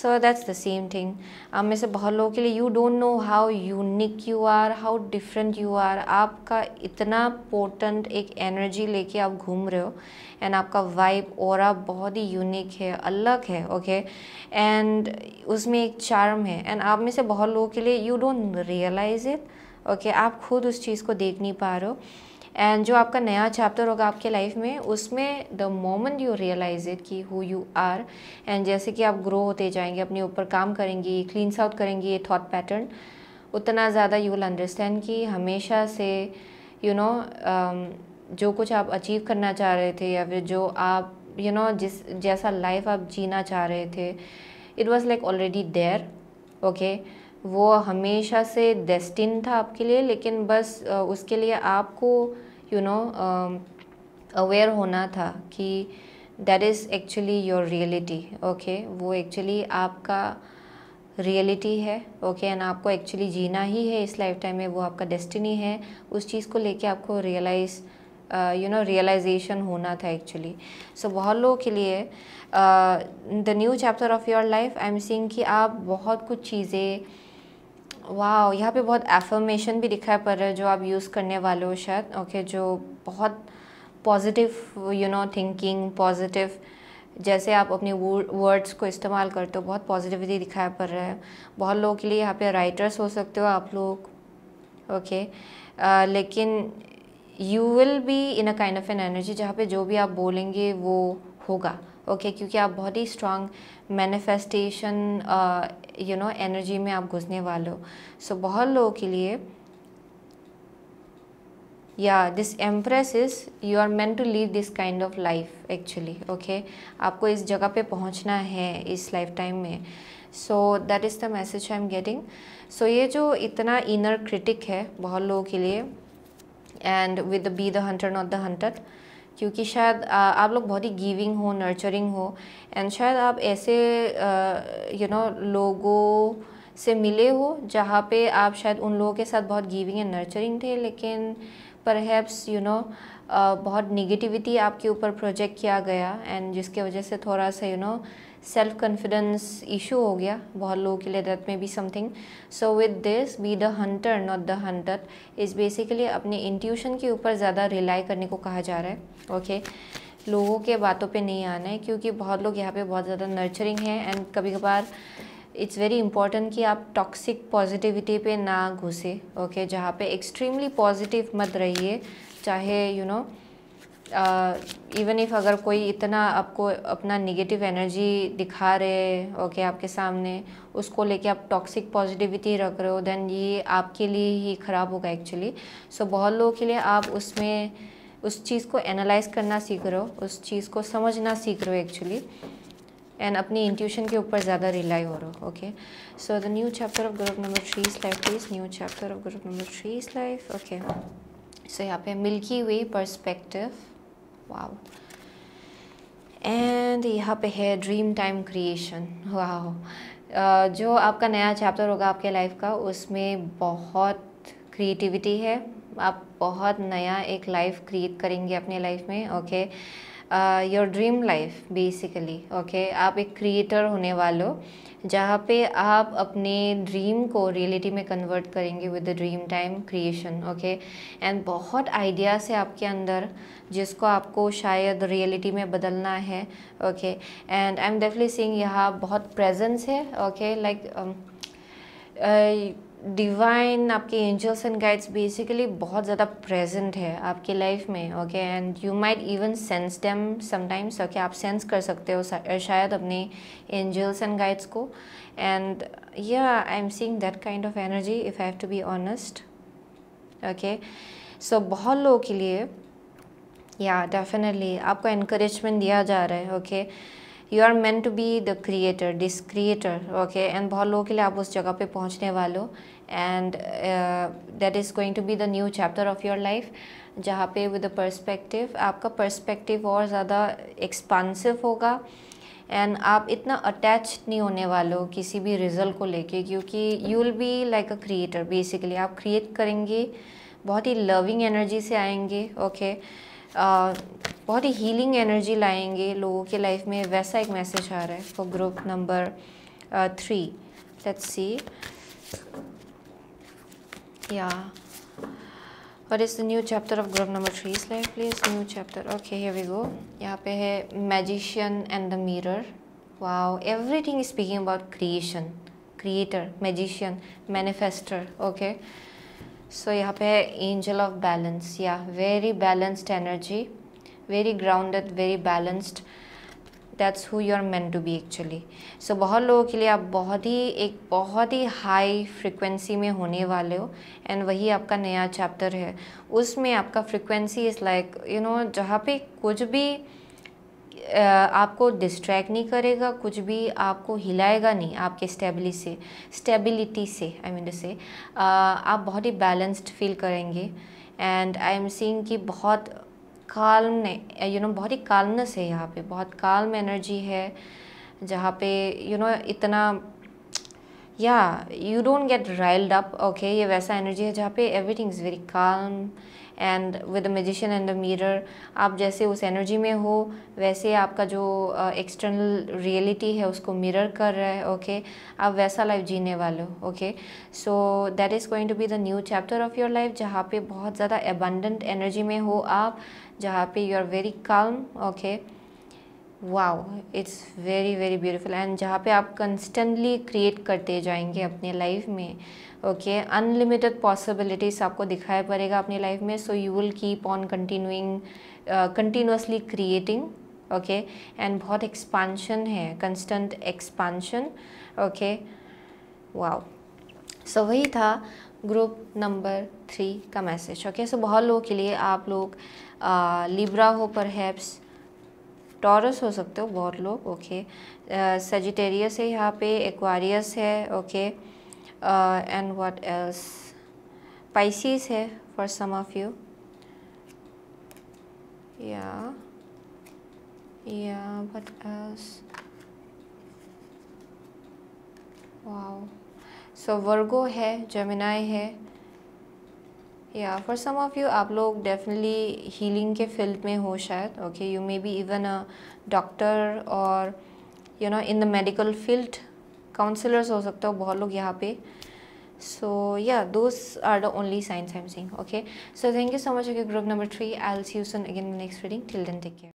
so that's the same thing आप में से बहुत लोगों के लिए you don't know how unique you are how different you are आपका इतना पोर्टेंट एक एनर्जी लेके आप घूम रहे हो एंड आपका वाइब और बहुत ही यूनिक है अलग है ओके okay? एंड उसमें एक चार्म है एंड आप में से बहुत लोगों के लिए you don't realize it okay आप खुद उस चीज़ को देख नहीं पा रहे हो एंड जो आपका नया चैप्टर होगा आपके लाइफ में उसमें the moment you realize it कि हु यू आर एंड जैसे कि आप ग्रो होते जाएंगे अपने ऊपर काम करेंगी क्लीन आउट करेंगी ये थॉट पैटर्न उतना ज़्यादा यू विल अंडरस्टैंड कि हमेशा से you you know know, um, जो कुछ आप अचीव करना चाह रहे थे या फिर जो आप यू you नो know, जिस जैसा लाइफ आप जीना चाह रहे थे it was like already there okay वो हमेशा से डेस्टिन था आपके लिए लेकिन बस उसके लिए आपको यू नो अवेयर होना था कि that is actually your reality okay वो एक्चुअली आपका रियलिटी है ओके एंड आपको एक्चुअली जीना ही है इस लाइफ टाइम में वो आपका डेस्टिनी है उस चीज़ को लेके आपको रियलाइज़ यू नो रियलाइजेशन होना था एक्चुअली सो so, बहुत लोगों के लिए the new chapter of your life I am seeing कि आप बहुत कुछ चीज़ें वाह यहाँ पे बहुत एफर्मेशन भी दिखाया पड़ रहा है जो आप यूज़ करने वाले हो शायद ओके okay, जो बहुत positive you know thinking positive जैसे आप अपने वर्ड्स को इस्तेमाल करते हो बहुत पॉजिटिविटी दिखाया पड़ रहा है बहुत लोगों के लिए यहाँ पे राइटर्स हो सकते हो आप लोग ओके okay. लेकिन you will be in a kind of an energy जहाँ पे जो भी आप बोलेंगे वो होगा ओके okay, क्योंकि आप बहुत ही strong manifestation you know energy में आप घुसने वाले हो सो so, बहुत लोगों के लिए या this empress is you are meant to live this kind of life actually okay आपको इस जगह पे पहुंचना है इस लाइफ टाइम में so that is the message I am getting so ये जो इतना इनर क्रिटिक है बहुत लोगों के लिए and with be the hunter not the hunter क्योंकि शायद आप लोग बहुत ही गिविंग हो नर्चरिंग हो एंड शायद आप ऐसे यू नो लोगों से मिले हो जहाँ पे आप शायद उन लोगों के साथ बहुत गिविंग एंड नर्चरिंग थे लेकिन पर हैप्स यू नो बहुत निगेटिविटी आपके ऊपर प्रोजेक्ट किया गया एंड जिसके वजह से थोड़ा सा you you know know, self confidence issue हो गया बहुत लोगों के लिए दैट में be something so with this be the hunter not the hunter is basically अपने इंट्यूशन के ऊपर ज़्यादा रिलाई करने को कहा जा रहा है ओके okay? लोगों के बातों पे नहीं आना है क्योंकि बहुत लोग यहाँ पे बहुत ज़्यादा नर्चरिंग है एंड कभी कभार इट्स वेरी इंपॉर्टेंट कि आप टॉक्सिक पॉजिटिविटी पे ना घुसे ओके okay? जहाँ पे एक्सट्रीमली पॉजिटिव मत रहिए चाहे you you know know, even if अगर कोई इतना आपको अपना नेगेटिव एनर्जी दिखा रहे ओके आपके सामने उसको लेके आप टॉक्सिक पॉजिटिविटी रख रहे हो देन ये आपके लिए ही ख़राब होगा एक्चुअली सो so, बहुत लोगों के लिए आप उसमें उस चीज़ को एनालाइज करना सीख रहे हो उस चीज़ को समझना सीख रहे हो एक्चुअली एंड अपनी इंट्यूशन के ऊपर ज़्यादा रिलाई हो रहे हो okay so the new chapter of group number three is life please new chapter of group number three is life okay so यहाँ पे milky way perspective wow and यहाँ पे है ड्रीम टाइम क्रिएशन वाह जो आपका नया चैप्टर होगा आपके लाइफ का उसमें बहुत क्रिएटिविटी है आप बहुत नया एक लाइफ क्रिएट करेंगे अपने लाइफ में okay your dream life basically okay आप एक क्रिएटर होने वाले हो जहाँ पे आप अपने ड्रीम को रियलिटी में कन्वर्ट करेंगे with the dream time creation okay and बहुत आइडियाज़ है आपके अंदर जिसको आपको शायद रियलिटी में बदलना है okay and I am definitely seeing यहाँ बहुत प्रेजेंस है ओके लाइक um, डिवाइन आपके एंजल्स एंड गाइड्स बेसिकली बहुत ज़्यादा प्रेजेंट है आपकी लाइफ में okay and you might even sense them sometimes okay आप सेंस कर सकते हो शायद अपने एंजल्स एंड गाइड्स को एंड या I am seeing that kind of energy if I have to be honest okay so बहुत लोगों के लिए या yeah, डेफिनेटली आपको इनक्रेजमेंट दिया जा रहा है okay okay? You are meant to be the creator this creator okay and बहुत लोगों के लिए आप उस जगह पे पहुंचने वाले हो and that is going to be the new chapter of your life जहाँ पे विद परस्पेक्टिव आपका परस्पेक्टिव और ज़्यादा एक्सपांसिव होगा एंड आप इतना अटैच नहीं होने वाले हो किसी भी रिजल्ट को लेके क्योंकि you will be like a creator basically आप क्रिएट करेंगे बहुत ही लविंग एनर्जी से आएंगे ओके okay? बहुत ही हीलिंग एनर्जी लाएंगे लोगों के लाइफ में वैसा एक मैसेज आ रहा है for group number three let's see या what is the new chapter of group number three is life please new chapter okay here we go यहाँ पे है magician and the mirror wow everything is speaking about creation creator magician manifester okay so so, यहाँ पे है angel of balance या very balanced energy very grounded very balanced that's who you are meant to be actually so बहुत लोगों के लिए आप बहुत ही एक बहुत ही हाई फ्रिक्वेंसी में होने वाले हो एंड वही आपका नया चैप्टर है उसमें आपका frequency is like you know जहाँ पे कुछ भी आपको डिस्ट्रैक्ट नहीं करेगा कुछ भी आपको हिलाएगा नहीं आपके स्टेबिलिटी से स्टेबिलिटी से आई मीन से आप बहुत ही बैलेंस्ड फील करेंगे एंड आई एम सीइंग कि बहुत काल्म यू नो बहुत ही काल्मनेस है यहाँ पे बहुत काल्म एनर्जी है जहाँ पे यू नो इतना या you don't get riled up okay ये वैसा एनर्जी है जहाँ पे everything is very calm and with a magician and a mirror आप जैसे उस एनर्जी में हो वैसे आपका जो एक्सटर्नल uh, रियलिटी है उसको मिरर कर रहा है ओके okay? आप वैसा लाइफ जीने वाले हो okay so that is going to be the new chapter of your life जहाँ पे बहुत ज़्यादा एबंडेंट एनर्जी में हो आप जहाँ पे you are very calm okay wow it's very very beautiful and जहाँ पे आप कंस्टेंटली क्रिएट करते जाएंगे अपने लाइफ में ओके अनलिमिटेड पॉसिबिलिटीज़ आपको दिखाई पड़ेगा अपनी लाइफ में so you will keep on continuing continuously creating okay and बहुत एक्सपांशन है constant expansion okay wow so वही था ग्रुप नंबर थ्री का मैसेज ओके सो बहुत लोगों के लिए आप लोग लिब्रा uh, हो पर हैप्स टॉरस हो सकते हो बहुत लोग ओके सेजिटेरियस uh, है यहाँ पे एक्वारियस है okay okay. and what else Pisces है for some of you yeah yeah what else wow so Virgo है Gemini है या फॉर सम ऑफ़ यू आप लोग डेफिनेटली हीलिंग के फील्ड में हो शायद okay you may be even a doctor और you know in the medical field counsellors हो सकते हो बहुत लोग यहाँ पे सो या those are the only signs I am seeing okay so thank you so much okay group number three I'll see you soon again next reading till then take care